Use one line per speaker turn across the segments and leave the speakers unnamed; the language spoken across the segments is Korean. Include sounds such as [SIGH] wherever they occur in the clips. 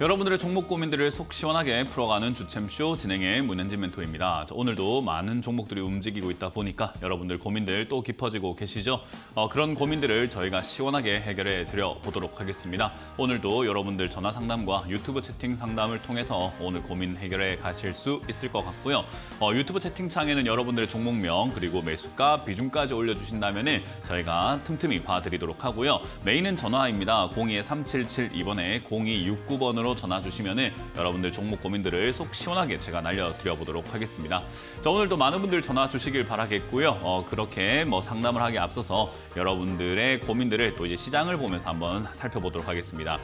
여러분들의 종목 고민들을 속 시원하게 풀어가는 주챔쇼 진행의 문현진 멘토입니다. 자, 오늘도 많은 종목들이 움직이고 있다 보니까 여러분들 고민들 또 깊어지고 계시죠? 어, 그런 고민들을 저희가 시원하게 해결해 드려 보도록 하겠습니다. 오늘도 여러분들 전화 상담과 유튜브 채팅 상담을 통해서 오늘 고민 해결해 가실 수 있을 것 같고요. 어, 유튜브 채팅창에는 여러분들의 종목명 그리고 매수가, 비중까지 올려주신다면 저희가 틈틈이 봐드리도록 하고요. 메인은 전화입니다. 02-3772번에 0269번으로 전화로 전화 주시면 여러분들 종목 고민들을 속 시원하게 제가 날려드려보도록 하겠습니다. 자, 오늘도 많은 분들 전화 주시길 바라겠고요. 어, 그렇게 뭐 상담을 하기 앞서서 여러분들의 고민들을 또 이제 시장을 보면서 한번 살펴보도록 하겠습니다.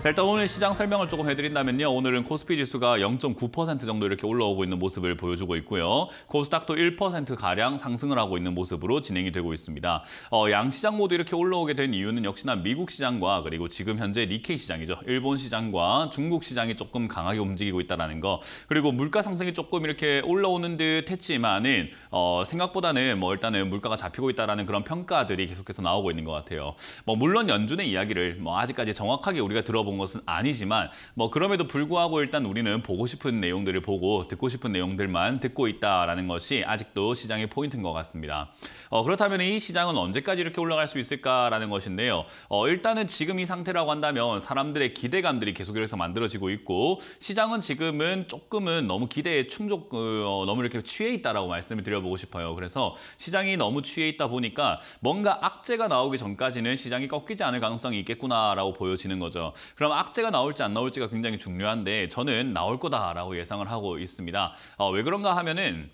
자, 일단 오늘 시장 설명을 조금 해드린다면요. 오늘은 코스피 지수가 0.9% 정도 이렇게 올라오고 있는 모습을 보여주고 있고요. 코스닥도 1%가량 상승을 하고 있는 모습으로 진행이 되고 있습니다. 어, 양시장 모두 이렇게 올라오게 된 이유는 역시나 미국 시장과 그리고 지금 현재 니케이 시장이죠. 일본 시장과 중국 시장이 조금 강하게 움직이고 있다는 거 그리고 물가 상승이 조금 이렇게 올라오는 듯 했지만은 어, 생각보다는 뭐 일단은 물가가 잡히고 있다는 그런 평가들이 계속해서 나오고 있는 것 같아요. 뭐 물론 연준의 이야기를 뭐 아직까지 정확하게 우리가 들어본 것은 아니지만 뭐 그럼에도 불구하고 일단 우리는 보고 싶은 내용들을 보고 듣고 싶은 내용들만 듣고 있다라는 것이 아직도 시장의 포인트인 것 같습니다. 어, 그렇다면 이 시장은 언제까지 이렇게 올라갈 수 있을까라는 것인데요. 어, 일단은 지금 이 상태라고 한다면 사람들의 기대감들이 계속해서 만들어지고 있고 시장은 지금은 조금은 너무 기대에 충족, 그, 어, 너무 이렇게 취해 있다라고 말씀을 드려보고 싶어요. 그래서 시장이 너무 취해 있다 보니까 뭔가 악재가 나오기 전까지는 시장이 꺾이지 않을 가능성이 있겠구나라고 보여지는 거죠. 그럼 악재가 나올지 안 나올지가 굉장히 중요한데 저는 나올 거다라고 예상을 하고 있습니다. 어, 왜 그런가 하면은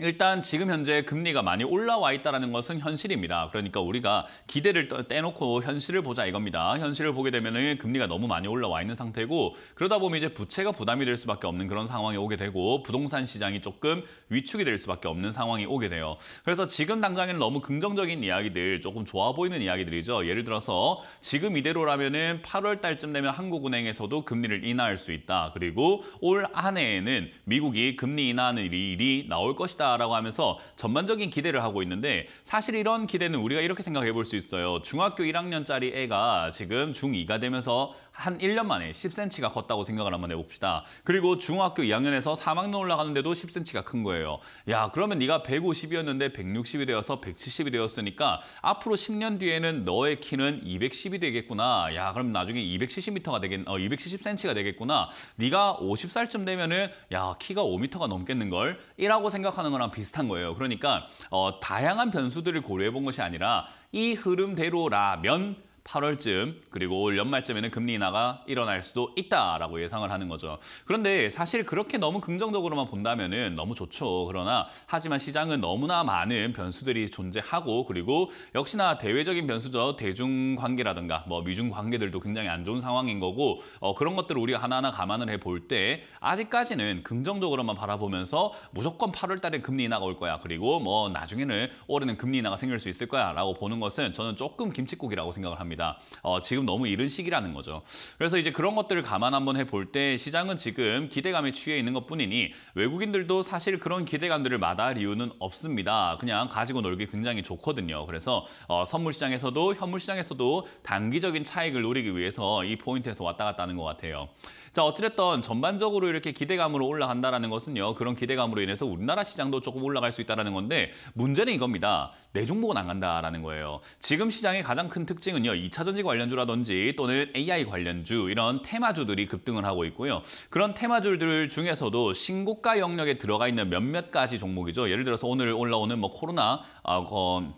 일단 지금 현재 금리가 많이 올라와 있다는 것은 현실입니다. 그러니까 우리가 기대를 떼놓고 현실을 보자 이겁니다. 현실을 보게 되면 금리가 너무 많이 올라와 있는 상태고 그러다 보면 이제 부채가 부담이 될 수밖에 없는 그런 상황이 오게 되고 부동산 시장이 조금 위축이 될 수밖에 없는 상황이 오게 돼요. 그래서 지금 당장에는 너무 긍정적인 이야기들, 조금 좋아 보이는 이야기들이죠. 예를 들어서 지금 이대로라면 은 8월 달쯤 되면 한국은행에서도 금리를 인하할 수 있다. 그리고 올한 해에는 미국이 금리 인하하는 일이 나올 것이다. 거다라고 하면서 전반적인 기대를 하고 있는데 사실 이런 기대는 우리가 이렇게 생각해 볼 수 있어요. 중학교 1학년짜리 애가 지금 중2가 되면서 한 1년 만에 10cm가 컸다고 생각을 한번 해봅시다. 그리고 중학교 2학년에서 3학년 올라가는데도 10cm가 큰 거예요. 야 그러면 네가 150이었는데 160이 되어서 170이 되었으니까 앞으로 10년 뒤에는 너의 키는 210이 되겠구나. 야 그럼 나중에 270m가 되겠, 어, 270cm가 되겠구나. 네가 50살쯤 되면은 야 키가 5m가 넘겠는 걸 이라고 생각하는 거랑 비슷한 거예요. 그러니까 어, 다양한 변수들을 고려해 본 것이 아니라 이 흐름대로라면 8월쯤 그리고 올 연말쯤에는 금리 인하가 일어날 수도 있다라고 예상을 하는 거죠. 그런데 사실 그렇게 너무 긍정적으로만 본다면 너무 좋죠. 그러나 하지만 시장은 너무나 많은 변수들이 존재하고 그리고 역시나 대외적인 변수죠. 대중관계라든가 뭐 미중관계들도 굉장히 안 좋은 상황인 거고 어, 그런 것들을 우리가 하나하나 감안을 해 볼 때 아직까지는 긍정적으로만 바라보면서 무조건 8월 달에 금리 인하가 올 거야. 그리고 뭐 나중에는 올해는 금리 인하가 생길 수 있을 거야 라고 보는 것은 저는 조금 김칫국이라고 생각을 합니다. 겁니다. 어, 지금 너무 이른 시기라는 거죠. 그래서 이제 그런 것들을 감안 한번 해 볼 때 시장은 지금 기대감에 취해 있는 것뿐이니 외국인들도 사실 그런 기대감들을 마다할 이유는 없습니다. 그냥 가지고 놀기 굉장히 좋거든요. 그래서 어, 선물 시장에서도 현물 시장에서도 단기적인 차익을 노리기 위해서 이 포인트에서 왔다 갔다 하는 것 같아요. 자어찌됐든 전반적으로 이렇게 기대감으로 올라간다는 것은요. 그런 기대감으로 인해서 우리나라 시장도 조금 올라갈 수 있다는 건데 문제는 이겁니다. 내 종목은 안 간다라는 거예요. 지금 시장의 가장 큰 특징은요. 2차전지 관련주라든지 또는 AI 관련주 이런 테마주들이 급등을 하고 있고요. 그런 테마주들 중에서도 신고가 영역에 들어가 있는 몇몇 가지 종목이죠. 예를 들어서 오늘 올라오는 뭐 코로나 아, 어,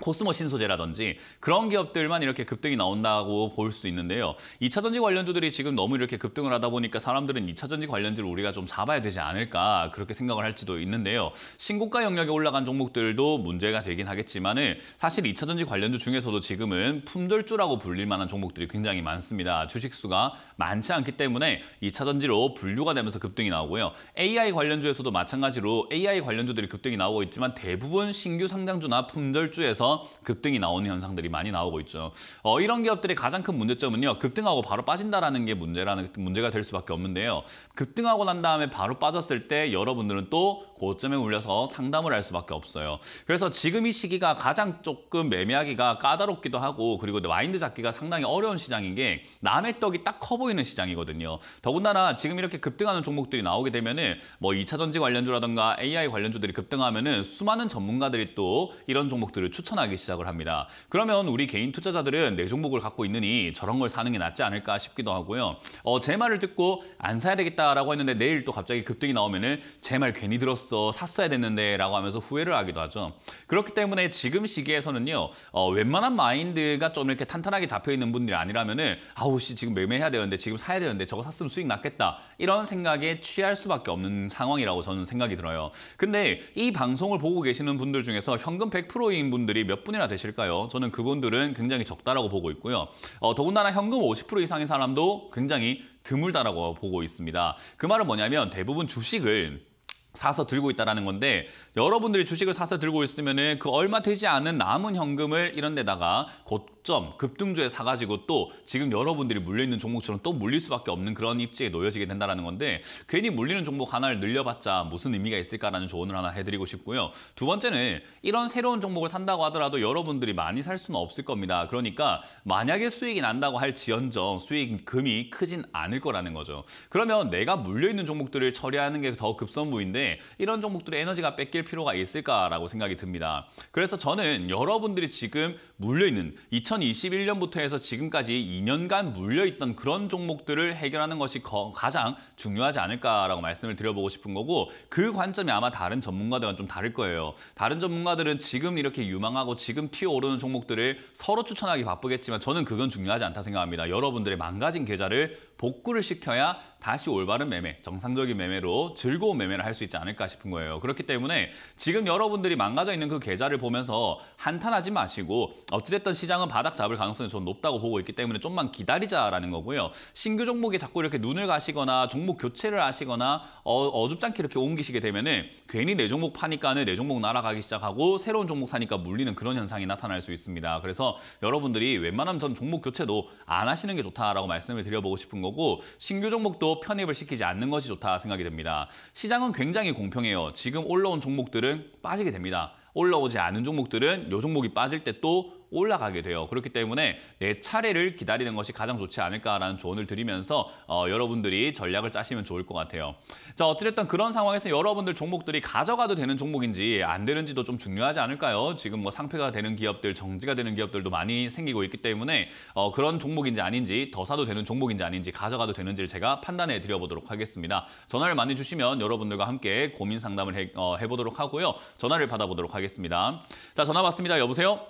코스모신 소재라든지 그런 기업들만 이렇게 급등이 나온다고 볼 수 있는데요. 2차 전지 관련주들이 지금 너무 이렇게 급등을 하다 보니까 사람들은 2차 전지 관련주를 우리가 좀 잡아야 되지 않을까 그렇게 생각을 할지도 있는데요. 신고가 영역에 올라간 종목들도 문제가 되긴 하겠지만 은 사실 2차 전지 관련주 중에서도 지금은 품절주라고 불릴 만한 종목들이 굉장히 많습니다. 주식수가 많지 않기 때문에 2차 전지로 분류가 되면서 급등이 나오고요. AI 관련주에서도 마찬가지로 AI 관련주들이 급등이 나오고 있지만 대부분 신규 상장주나 품절주에서 따서 급등이 나오는 현상들이 많이 나오고 있죠. 어, 이런 기업들의 가장 큰 문제점은요. 급등하고 바로 빠진다라는 게 문제라는 문제가 될 수밖에 없는데요. 급등하고 난 다음에 바로 빠졌을 때 여러분들은 또 고점에 올려서 상담을 할 수밖에 없어요. 그래서 지금 이 시기가 가장 조금 매매하기가 까다롭기도 하고 그리고 마인드 잡기가 상당히 어려운 시장인 게 남의 떡이 딱 커 보이는 시장이거든요. 더군다나 지금 이렇게 급등하는 종목들이 나오게 되면은 뭐 2차 전지 관련주라든가 AI 관련주들이 급등하면은 수많은 전문가들이 또 이런 종목들을 추천하기 시작을 합니다. 그러면 우리 개인 투자자들은 내 종목을 갖고 있느니 저런 걸 사는 게 낫지 않을까 싶기도 하고요. 어, 제 말을 듣고 안 사야 되겠다라고 했는데 내일 또 갑자기 급등이 나오면은 제 말 괜히 들었어. 없어 샀어야 됐는데 라고 하면서 후회를 하기도 하죠. 그렇기 때문에 지금 시기에서는요. 어, 웬만한 마인드가 좀 이렇게 탄탄하게 잡혀있는 분들이 아니라면 은 아우 씨 지금 매매해야 되는데 지금 사야 되는데 저거 샀으면 수익 났겠다. 이런 생각에 취할 수밖에 없는 상황이라고 저는 생각이 들어요. 근데 이 방송을 보고 계시는 분들 중에서 현금 100%인 분들이 몇 분이나 되실까요? 저는 그분들은 굉장히 적다라고 보고 있고요. 어, 더군다나 현금 50% 이상인 사람도 굉장히 드물다라고 보고 있습니다. 그 말은 뭐냐면 대부분 주식을 사서 들고 있다라는 건데 여러분들이 주식을 사서 들고 있으면은 그 얼마 되지 않은 남은 현금을 이런 데다가 곧 고점 급등주에 사가지고 또 지금 여러분들이 물려있는 종목처럼 또 물릴 수밖에 없는 그런 입지에 놓여지게 된다는 건데 괜히 물리는 종목 하나를 늘려봤자 무슨 의미가 있을까라는 조언을 하나 해드리고 싶고요. 두 번째는 이런 새로운 종목을 산다고 하더라도 여러분들이 많이 살 수는 없을 겁니다. 그러니까 만약에 수익이 난다고 할 지연정 수익금이 크진 않을 거라는 거죠. 그러면 내가 물려있는 종목들을 처리하는 게 더 급선무인데 이런 종목들의 에너지가 뺏길 필요가 있을까라고 생각이 듭니다. 그래서 저는 여러분들이 지금 물려있는 2 0 2021년부터 해서 지금까지 2년간 물려있던 그런 종목들을 해결하는 것이 가장 중요하지 않을까라고 말씀을 드려보고 싶은 거고 그 관점이 아마 다른 전문가들과 좀 다를 거예요. 다른 전문가들은 지금 이렇게 유망하고 지금 튀어오르는 종목들을 서로 추천하기 바쁘겠지만 저는 그건 중요하지 않다 생각합니다. 여러분들의 망가진 계좌를 복구를 시켜야 다시 올바른 매매, 정상적인 매매로 즐거운 매매를 할 수 있지 않을까 싶은 거예요. 그렇기 때문에 지금 여러분들이 망가져 있는 그 계좌를 보면서 한탄하지 마시고 어찌됐든 시장은 바닥 잡을 가능성이 좀 높다고 보고 있기 때문에 좀만 기다리자라는 거고요. 신규 종목이 자꾸 이렇게 눈을 가시거나 종목 교체를 하시거나 어, 줍잖게 이렇게 옮기시게 되면 은 괜히 내 종목 파니까는 내 종목 날아가기 시작하고 새로운 종목 사니까 물리는 그런 현상이 나타날 수 있습니다. 그래서 여러분들이 웬만하면 전 종목 교체도 안 하시는 게 좋다라고 말씀을 드려보고 싶은 거고 거고 신규 종목도 편입을 시키지 않는 것이 좋다 생각이 됩니다 시장은 굉장히 공평해요. 지금 올라온 종목들은 빠지게 됩니다. 올라오지 않은 종목들은 요 종목이 빠질 때또 올라가게 돼요. 그렇기 때문에 내 차례를 기다리는 것이 가장 좋지 않을까라는 조언을 드리면서 어, 여러분들이 전략을 짜시면 좋을 것 같아요. 자 어찌됐든 그런 상황에서 여러분들 종목들이 가져가도 되는 종목인지 안 되는지도 좀 중요하지 않을까요? 지금 뭐상패가 되는 기업들, 정지가 되는 기업들도 많이 생기고 있기 때문에 어, 그런 종목인지 아닌지 더 사도 되는 종목인지 아닌지 가져가도 되는지를 제가 판단해 드려보도록 하겠습니다. 전화를 많이 주시면 여러분들과 함께 고민 상담을 해, 어, 해보도록 하고요. 전화를 받아보도록 하겠습니다. 자 전화 받습니다. 여보세요?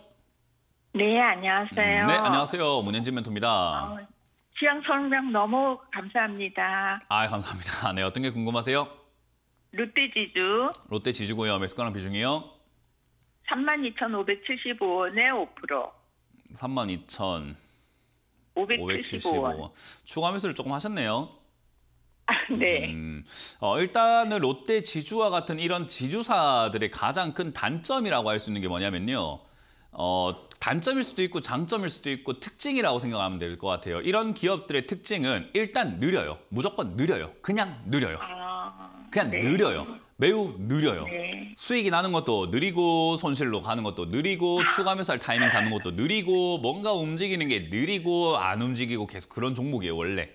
네, 안녕하세요. 네, 안녕하세요. 문현진 멘토입니다. 어, 취향 설명 너무 감사합니다. 아, 감사합니다. [LAUGHS] 네, 어떤 게 궁금하세요? 롯데 지주. 롯데 지주고요. 매수가랑 비중이요? 32,575원에 5%. 32,000. 575원. 추가 매수를 조금 하셨네요. 아, 네. 음, 어, 일단은 롯데 지주와 같은 이런 지주사들의 가장 큰 단점이라고 할 수 있는 게 뭐냐면요. 어, 단점일 수도 있고 장점일 수도 있고 특징이라고 생각하면 될 것 같아요. 이런 기업들의 특징은 일단 느려요. 무조건 느려요. 그냥 느려요. 아, 그냥 네. 느려요. 매우 느려요. 네. 수익이 나는 것도 느리고 손실로 가는 것도 느리고 추가 매수할 타이밍 잡는 것도 느리고 뭔가 움직이는 게 느리고 안 움직이고 계속 그런 종목이에요 원래.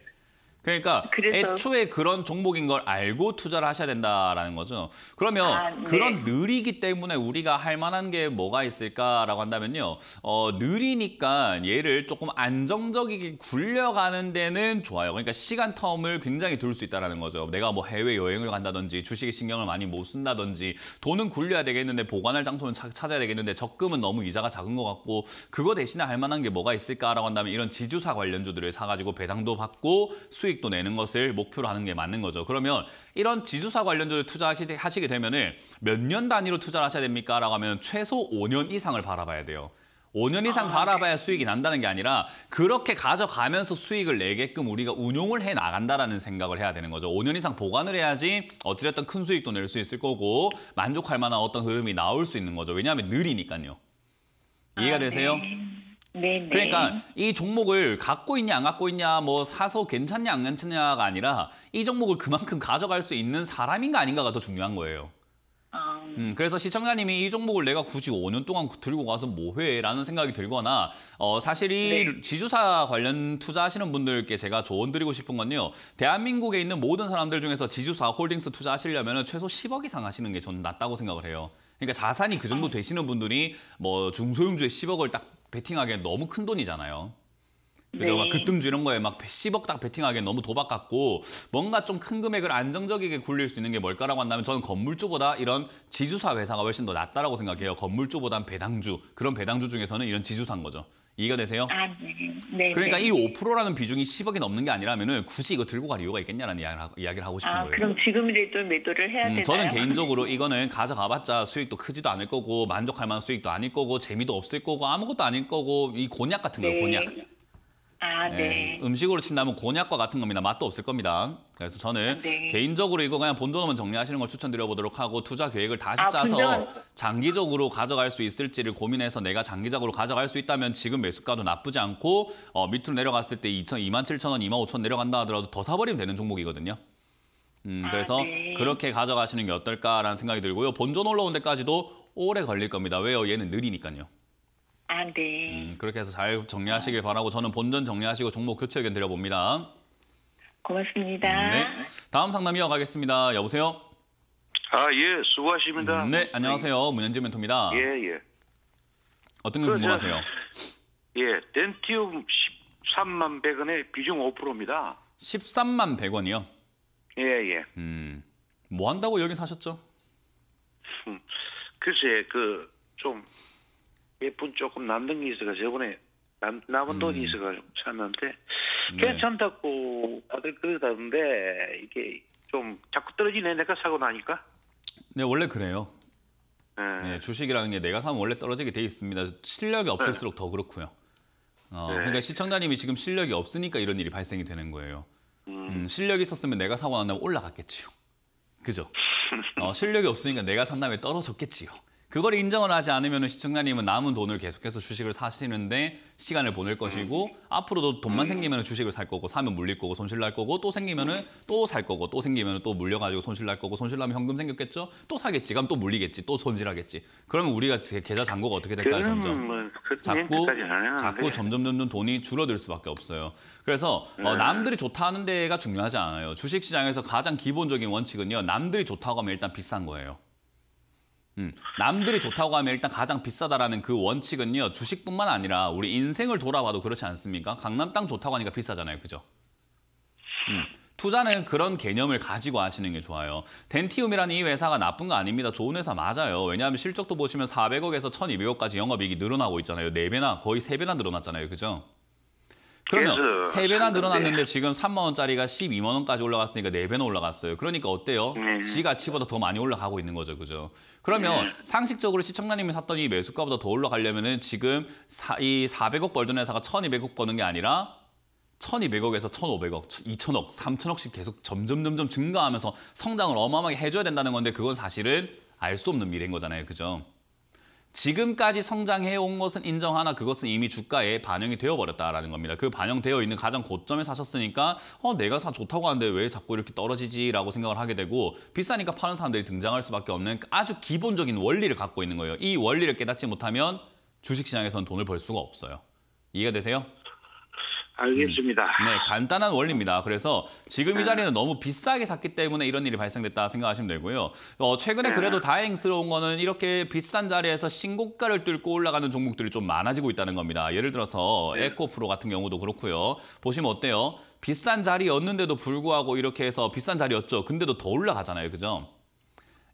그러니까 그래서... 애초에 그런 종목인 걸 알고 투자를 하셔야 된다라는 거죠. 그러면 아, 네. 그런 느리기 때문에 우리가 할 만한 게 뭐가 있을까라고 한다면요. 어, 느리니까 얘를 조금 안정적이게 굴려가는 데는 좋아요. 그러니까 시간 텀을 굉장히 둘 수 있다는 거죠. 내가 뭐 해외여행을 간다든지 주식에 신경을 많이 못 쓴다든지 돈은 굴려야 되겠는데 보관할 장소는 찾아야 되겠는데 적금은 너무 이자가 작은 것 같고 그거 대신에 할 만한 게 뭐가 있을까라고 한다면 이런 지주사 관련주들을 사가지고 배당도 받고 수익 수익도 내는 것을 목표로 하는 게 맞는 거죠. 그러면 이런 지주사 관련주를 투자하시게 되면은 몇 년 단위로 투자를 하셔야 됩니까? 라고 하면 최소 5년 이상을 바라봐야 돼요. 5년 이상 아, 바라봐야 네. 수익이 난다는 게 아니라 그렇게 가져가면서 수익을 내게끔 우리가 운용을 해 나간다라는 생각을 해야 되는 거죠. 5년 이상 보관을 해야지 어찌됐든 큰 수익도 낼 수 있을 거고 만족할 만한 어떤 흐름이 나올 수 있는 거죠. 왜냐하면 느리니까요. 이해가 아, 네. 되세요? 네. 네네. 네. 그러니까 이 종목을 갖고 있냐 안 갖고 있냐 뭐 사서 괜찮냐 안 괜찮냐가 아니라 이 종목을 그만큼 가져갈 수 있는 사람인가 아닌가가 더 중요한 거예요. 아. 음, 그래서 시청자님이 이 종목을 내가 굳이 5년 동안 들고 가서 뭐해? 라는 생각이 들거나 어, 사실 이 네. 지주사 관련 투자하시는 분들께 제가 조언 드리고 싶은 건요. 대한민국에 있는 모든 사람들 중에서 지주사 홀딩스 투자하시려면 최소 10억 이상 하시는 게 저는 낫다고 생각을 해요. 그러니까 자산이 그 정도 아. 되시는 분들이 뭐 중소형주에 10억을 딱 베팅하기엔 너무 큰 돈이잖아요. 그죠 네. 막 그 뜸 주는 거에 막 10억 딱 베팅하기엔 너무 도박 같고 뭔가 좀 큰 금액을 안정적이게 굴릴 수 있는 게 뭘까라고 한다면 저는 건물주보다 이런 지주사 회사가 훨씬 더 낫다라고 생각해요. 건물주보단 배당주 그런 배당주 중에서는 이런 지주사인 거죠. 이해가 되세요? 아, 네. 네 그러니까 네. 이 5%라는 비중이 10억이 넘는 게 아니라면은 굳이 이거 들고 갈 이유가 있겠냐라는 이야기를 하고 싶은 아, 거예요. 그럼 지금이라도 매도를 해야 음, 되나요? 저는 개인적으로 이거는 가져가봤자 수익도 크지도 않을 거고 만족할 만한 수익도 아닐 거고 재미도 없을 거고 아무것도 아닐 거고 이 곤약 같은 거예요, 네. 곤약. 아, 네. 네. 음식으로 친다면 곤약과 같은 겁니다. 맛도 없을 겁니다. 그래서 저는 아, 네. 개인적으로 이거 그냥 본전으로 정리하시는 걸 추천드려보도록 하고 투자 계획을 다시 아, 짜서 분명... 장기적으로 가져갈 수 있을지를 고민해서 내가 장기적으로 가져갈 수 있다면 지금 매수가도 나쁘지 않고 어, 밑으로 내려갔을 때 2천, 2만 7천 원, 2만 5천 내려간다 하더라도 더 사버리면 되는 종목이거든요. 음, 아, 그래서 네. 그렇게 가져가시는 게 어떨까라는 생각이 들고요. 본전 올라온 데까지도 오래 걸릴 겁니다. 왜요? 얘는 느리니까요. 아, 네. 음, 그렇게 해서 잘 정리하시길 바라고 저는 본전 정리하시고 종목 교체 의견 드려봅니다. 고맙습니다. 음, 네. 다음 상담 이어가겠습니다. 여보세요? 아, 예. 수고하십니다. 음, 네, 안녕하세요. 문현지 멘토입니다. 예, 예. 어떤 게 그, 궁금하세요? 예, 덴티움 13만 100원에 비중 5%입니다. 13만 100원이요? 예, 예. 음, 뭐 한다고 여기 사셨죠? 음, 글쎄, 그, 좀 몇분 조금 남는 게있어가지고 저번에 남, 남은 돈이 음. 있어가지고 샀는데 네. 괜찮다고 다들 그러던데 이게 좀 자꾸 떨어지네 내가 사고 나니까 네 원래 그래요 네. 네 주식이라는 게 내가 사면 원래 떨어지게 돼 있습니다 실력이 네. 없을수록 네. 더 그렇고요 어, 네. 그러니까 시청자님이 지금 실력이 없으니까 이런 일이 발생이 되는 거예요 음. 음, 실력이 있었으면 내가 사고 안 나면 올라갔겠지요 그죠 [LAUGHS] 어, 실력이 없으니까 내가 산 다음에 떨어졌겠지요 그걸 인정을 하지 않으면 시청자님은 남은 돈을 계속해서 주식을 사시는데 시간을 보낼 것이고 앞으로도 돈만 생기면 주식을 살 거고 사면 물릴 거고 손실 날 거고 또 생기면 또 살 거고 또 생기면 또 물려가지고 손실 날 거고 손실 나면 현금 생겼겠죠? 또 사겠지. 그럼 또 물리겠지. 또 손실하겠지. 그러면 우리가 계좌 잔고가 어떻게 될까요? 점점. 뭐 자꾸 자꾸 점점 점점 돈이 줄어들 수밖에 없어요. 그래서 어, 네. 남들이 좋다는 데가 중요하지 않아요. 주식시장에서 가장 기본적인 원칙은요. 남들이 좋다고 하면 일단 비싼 거예요. 음. 남들이 좋다고 하면 일단 가장 비싸다라는 그 원칙은요. 주식뿐만 아니라 우리 인생을 돌아봐도 그렇지 않습니까? 강남 땅 좋다고 하니까 비싸잖아요. 그죠? 음. 투자는 그런 개념을 가지고 하시는 게 좋아요. 덴티움이라는 이 회사가 나쁜 거 아닙니다. 좋은 회사 맞아요. 왜냐하면 실적도 보시면 400억에서 1200억까지 영업이익이 늘어나고 있잖아요. 네배나 거의 세배나 늘어났잖아요. 그죠? 그러면 세배나 늘어났는데 지금 3만 원짜리가 12만 원까지 올라갔으니까 네배나 올라갔어요. 그러니까 어때요? 네. 지 가치보다 더 많이 올라가고 있는 거죠. 그죠? 그러면 네. 상식적으로 시청자님이 샀던 이 매수가보다 더 올라가려면 은 지금 사, 이 400억 벌던 회사가 1200억 버는 게 아니라 1200억에서 1500억, 2000억, 3000억씩 계속 점점 점점 증가하면서 성장을 어마어마하게 해줘야 된다는 건데 그건 사실은 알 수 없는 미래인 거잖아요. 그죠? 지금까지 성장해온 것은 인정하나 그것은 이미 주가에 반영이 되어버렸다라는 겁니다. 그 반영되어 있는 가장 고점에 사셨으니까 어, 내가 사 좋다고 하는데 왜 자꾸 이렇게 떨어지지라고 생각을 하게 되고 비싸니까 파는 사람들이 등장할 수밖에 없는 아주 기본적인 원리를 갖고 있는 거예요. 이 원리를 깨닫지 못하면 주식시장에서는 돈을 벌 수가 없어요. 이해가 되세요? 알겠습니다. 음. 네, 간단한 원리입니다. 그래서 지금 이 네. 자리는 너무 비싸게 샀기 때문에 이런 일이 발생됐다 생각하시면 되고요. 어, 최근에 네. 그래도 다행스러운 거는 이렇게 비싼 자리에서 신고가를 뚫고 올라가는 종목들이 좀 많아지고 있다는 겁니다. 예를 들어서 네. 에코프로 같은 경우도 그렇고요. 보시면 어때요? 비싼 자리였는데도 불구하고 이렇게 해서 비싼 자리였죠. 근데도 더 올라가잖아요. 그죠?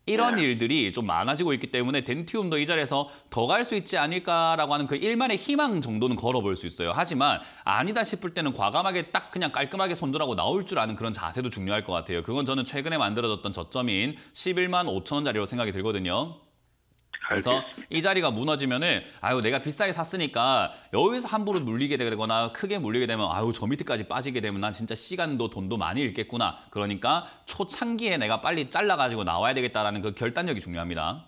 이런 네. 일들이 좀 많아지고 있기 때문에 덴티움도 이 자리에서 더 갈 수 있지 않을까라고 하는 그 일만의 희망 정도는 걸어볼 수 있어요. 하지만 아니다 싶을 때는 과감하게 딱 그냥 깔끔하게 손들하고 나올 줄 아는 그런 자세도 중요할 것 같아요. 그건 저는 최근에 만들어졌던 저점인 11만 5천 원자리로 생각이 들거든요. 그래서 이 자리가 무너지면은 아유 내가 비싸게 샀으니까 여기서 함부로 물리게 되거나 크게 물리게 되면 아유 저 밑에까지 빠지게 되면 난 진짜 시간도 돈도 많이 잃겠구나. 그러니까 초창기에 내가 빨리 잘라가지고 나와야 되겠다라는 그 결단력이 중요합니다.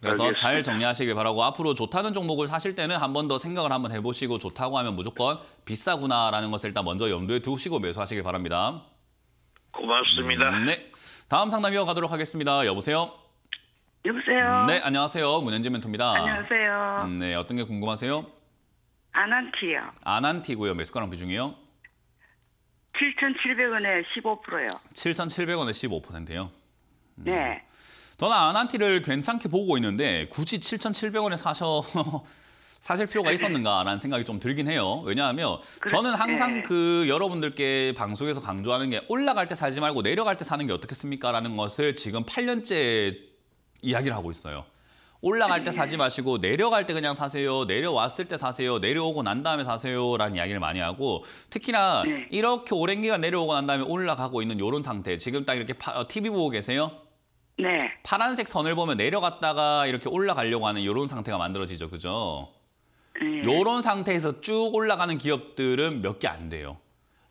그래서 알겠습니다. 잘 정리하시길 바라고 앞으로 좋다는 종목을 사실 때는 한 번 더 생각을 한번 해보시고 좋다고 하면 무조건 비싸구나라는 것을 일단 먼저 염두에 두시고 매수하시길 바랍니다. 고맙습니다. 네. 다음 상담 이어가도록 하겠습니다. 여보세요? 여보세요. 네, 안녕하세요. 문현지 멘토입니다. 안녕하세요. 음, 네, 어떤 게 궁금하세요? 아난티요. 아난티고요. 매수가랑 비중이요? 7,700원에 15%요. 7,700원에 15%요? 음. 네. 저는 아난티를 괜찮게 보고 있는데 굳이 7,700원에 사셔 [LAUGHS] 사실 필요가 있었는가라는 생각이 좀 들긴 해요. 왜냐하면 그래, 저는 항상 네. 그 여러분들께 방송에서 강조하는 게 올라갈 때 사지 말고 내려갈 때 사는 게 어떻겠습니까라는 것을 지금 8년째 이야기를 하고 있어요. 올라갈 때 사지 마시고 내려갈 때 그냥 사세요. 내려왔을 때 사세요. 내려오고 난 다음에 사세요라는 이야기를 많이 하고 특히나 네. 이렇게 오랜 기간 내려오고 난 다음에 올라가고 있는 이런 상태. 지금 딱 이렇게 파, 어, TV 보고 계세요? 네. 파란색 선을 보면 내려갔다가 이렇게 올라가려고 하는 이런 상태가 만들어지죠. 그죠? 네. 이런 상태에서 쭉 올라가는 기업들은 몇 개 안 돼요.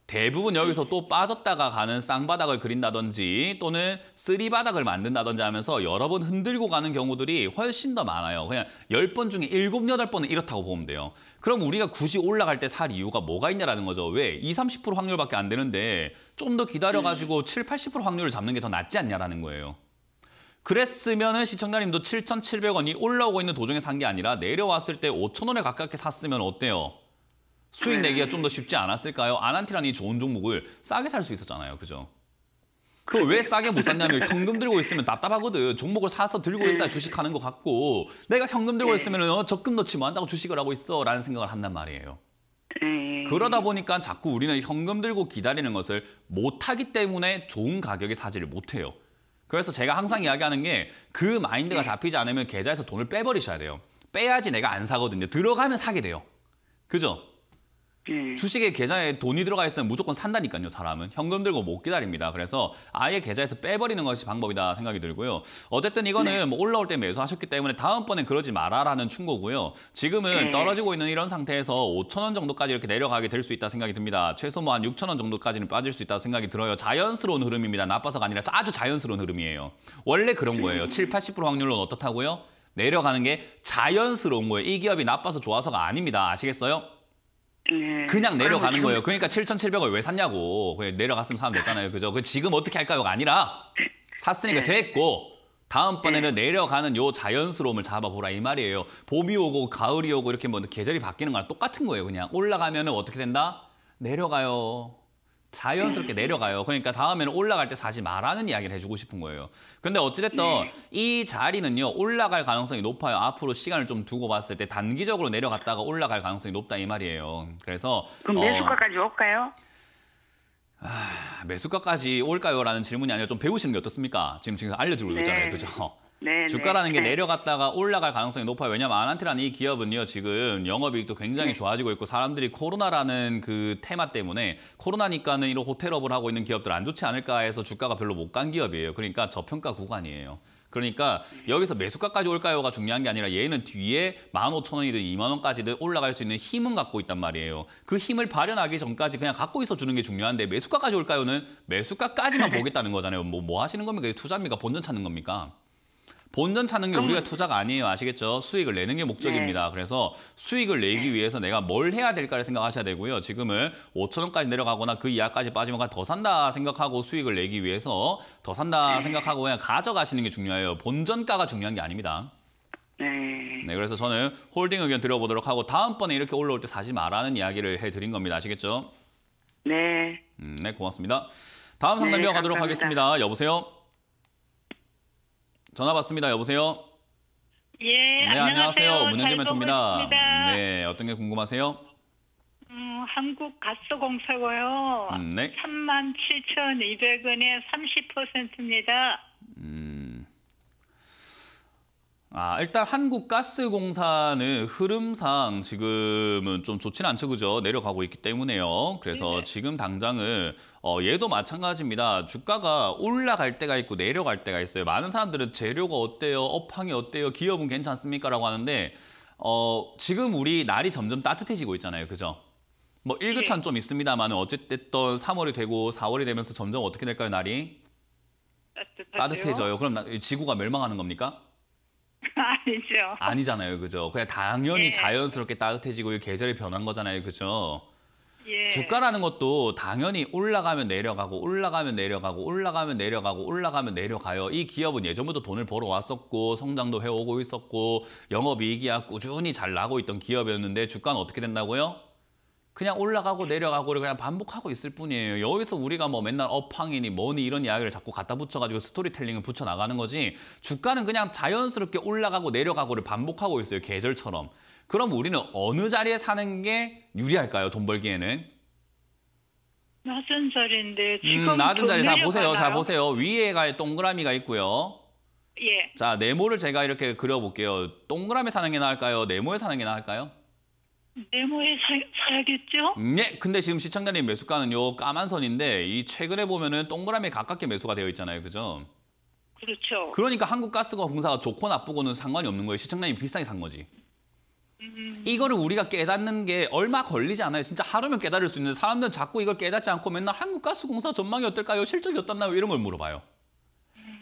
대부분 여기서 또 빠졌다가 가는 쌍바닥을 그린다든지 또는 쓰리바닥을 만든다든지 하면서 여러 번 흔들고 가는 경우들이 훨씬 더 많아요. 그냥 1 0번 중에 7, 8 번은 이렇다고 보면 돼요. 그럼 우리가 굳이 올라갈 때 살 이유가 뭐가 있냐라는 거죠. 왜? 2 삼십 프 확률밖에 안 되는데 좀 더 기다려가지고 칠, 팔십 프 확률을 잡는 게 더 낫지 않냐라는 거예요. 그랬으면 시청자님도 7 7 0 0 원이 올라오고 있는 도중에 산 게 아니라 내려왔을 때5 0 0 0 원에 가깝게 샀으면 어때요? 수익 네. 내기가 좀 더 쉽지 않았을까요? 아난티라는 이 좋은 종목을 싸게 살 수 있었잖아요. 그죠? 그걸 왜 싸게 못 샀냐면 [LAUGHS] 현금 들고 있으면 답답하거든. 종목을 사서 들고 네. 있어야 주식하는 것 같고 내가 현금 들고 네. 있으면 어, 적금 넣지 못한다고 뭐 주식을 하고 있어 라는 생각을 한단 말이에요. 그러다 보니까 자꾸 우리는 현금 들고 기다리는 것을 못하기 때문에 좋은 가격에 사지를 못해요. 그래서 제가 항상 음. 이야기하는 게 그 마인드가 잡히지 않으면 계좌에서 돈을 빼버리셔야 돼요. 빼야지 내가 안 사거든요. 들어가면 사게 돼요. 그죠? 예. 주식의 계좌에 돈이 들어가 있으면 무조건 산다니까요, 사람은. 현금 들고 못 기다립니다. 그래서 아예 계좌에서 빼버리는 것이 방법이다 생각이 들고요. 어쨌든 이거는 네. 뭐 올라올 때 매수하셨기 때문에 다음번엔 그러지 마라라는 충고고요. 지금은 네. 떨어지고 있는 이런 상태에서 5천 원 정도까지 이렇게 내려가게 될 수 있다 생각이 듭니다. 최소 뭐 한 6천 원 정도까지는 빠질 수 있다 생각이 들어요. 자연스러운 흐름입니다. 나빠서가 아니라 아주 자연스러운 흐름이에요. 원래 그런 거예요. 7, 80% 확률로는 어떻다고요? 내려가는 게 자연스러운 거예요. 이 기업이 나빠서 좋아서가 아닙니다. 아시겠어요? 예. 그냥 내려가는 거예요. 그러니까 7 7 0 0을왜 샀냐고. 그냥 내려갔으면 사면 됐잖아요. 그죠? 그 지금 어떻게 할까요가 아니라 샀으니까 네. 됐고 다음번에는 네. 내려가는 요 자연스러움을 잡아보라 이 말이에요. 봄이 오고 가을이 오고 이렇게 뭐 계절이 바뀌는 거랑 똑같은 거예요. 그냥 올라가면 은 어떻게 된다? 내려가요. 자연스럽게 내려가요. 그러니까 다음에는 올라갈 때 사지 말라는 이야기를 해주고 싶은 거예요. 근데 어찌됐든 네. 이 자리는요. 올라갈 가능성이 높아요. 앞으로 시간을 좀 두고 봤을 때 단기적으로 내려갔다가 올라갈 가능성이 높다 이 말이에요. 그래서 그럼 어, 매수가까지 어... 올까요? 아, 매수가까지 올까요? 라는 질문이 아니라 좀 배우시는 게 어떻습니까? 지금 지금 알려드리고 네. 있잖아요. 네. 그죠? 주가라는 네. 게 내려갔다가 올라갈 가능성이 높아요. 왜냐하면 아난트라는이 기업은요 지금 영업이익도 굉장히 네. 좋아지고 있고 사람들이 코로나라는 그 테마 때문에 코로나니까는 이런 호텔업을 하고 있는 기업들 안 좋지 않을까 해서 주가가 별로 못 간 기업이에요. 그러니까 저평가 구간이에요. 그러니까 네. 여기서 매수가까지 올까요가 중요한 게 아니라 얘는 뒤에 1 5 0 0 0 원이든 2만 원까지든 올라갈 수 있는 힘은 갖고 있단 말이에요. 그 힘을 발현하기 전까지 그냥 갖고 있어 주는 게 중요한데 매수가까지 올까요는 매수가까지만 [LAUGHS] 보겠다는 거잖아요. 뭐, 뭐 하시는 겁니까? 투자입니까? 본전 찾는 겁니까? 본전 찾는게 우리가 음. 투자가 아니에요. 아시겠죠? 수익을 내는 게 목적입니다. 네. 그래서 수익을 내기 네. 위해서 내가 뭘 해야 될까를 생각하셔야 되고요. 지금은 5천 원까지 내려가거나 그 이하까지 빠지면 더 산다 생각하고 수익을 내기 위해서 더 산다 네. 생각하고 그냥 가져가시는 게 중요해요. 본전가가 중요한 게 아닙니다. 네. 네, 그래서 저는 홀딩 의견 드려보도록 하고 다음번에 이렇게 올라올 때 사지 말라는 이야기를 해드린 겁니다. 아시겠죠? 네. 음, 네, 고맙습니다. 다음 상담이어 네, 가도록 하겠습니다. 여보세요? 전화 받습니다. 여보세요. 예, 네, 안녕하세요. 문현재 멘토입니다. 네, 어떤 게 궁금하세요? 음, 한국 가스공사고요. 음, 네. 37,200원에 30%입니다. 음. 아, 일단 한국가스공사는 흐름상 지금은 좀좋진 않죠, 그죠? 내려가고 있기 때문에요. 그래서 네. 지금 당장은 어, 얘도 마찬가지입니다. 주가가 올라갈 때가 있고 내려갈 때가 있어요. 많은 사람들은 재료가 어때요? 업황이 어때요? 기업은 괜찮습니까? 라고 하는데 어, 지금 우리 날이 점점 따뜻해지고 있잖아요, 그죠? 뭐 네. 일교차는 네. 좀 있습니다만 어쨌든 3월이 되고 4월이 되면서 점점 어떻게 될까요, 날이? 따뜻 따뜻해져요. 그럼 지구가 멸망하는 겁니까? [LAUGHS] 아니죠. 아니잖아요, 그죠? 그냥 당연히 예. 자연스럽게 따뜻해지고 계절이 변한 거잖아요, 그죠? 예. 주가라는 것도 당연히 올라가면 내려가고 올라가면 내려가고 올라가면 내려가고 올라가면 내려가요. 이 기업은 예전부터 돈을 벌어 왔었고 성장도 해오고 있었고 영업이익이야 꾸준히 잘 나고 있던 기업이었는데 주가는 어떻게 된다고요? 그냥 올라가고 음. 내려가고를 그냥 반복하고 있을 뿐이에요. 여기서 우리가 뭐 맨날 업황이니 뭐니 이런 이야기를 자꾸 갖다 붙여가지고 스토리텔링을 붙여나가는 거지 주가는 그냥 자연스럽게 올라가고 내려가고를 반복하고 있어요. 계절처럼. 그럼 우리는 어느 자리에 사는 게 유리할까요? 돈 벌기에는? 낮은 자리인데 음, 지금 음, 낮은 자리 자 보세요. 자 보세요. 위에가 동그라미가 있고요. 예. 자 네모를 제가 이렇게 그려볼게요. 동그라미 사는 게 나을까요? 네모에 사는 게 나을까요? 네모에 사, 야겠죠 네, 근데 지금 시청자님 매수가는 요 까만 선인데 이 최근에 보면은 동그라미에 가깝게 매수가 되어 있잖아요, 그죠? 그렇죠. 그러니까 한국가스공사가 가 좋고 나쁘고는 상관이 없는 거예요. 시청자님 비싸게 산 거지. 음... 이거를 우리가 깨닫는 게 얼마 걸리지 않아요. 진짜 하루면 깨달을 수있는 사람들은 자꾸 이걸 깨닫지 않고 맨날 한국가스공사 전망이 어떨까요? 실적이 어떻나요? 이런 걸 물어봐요.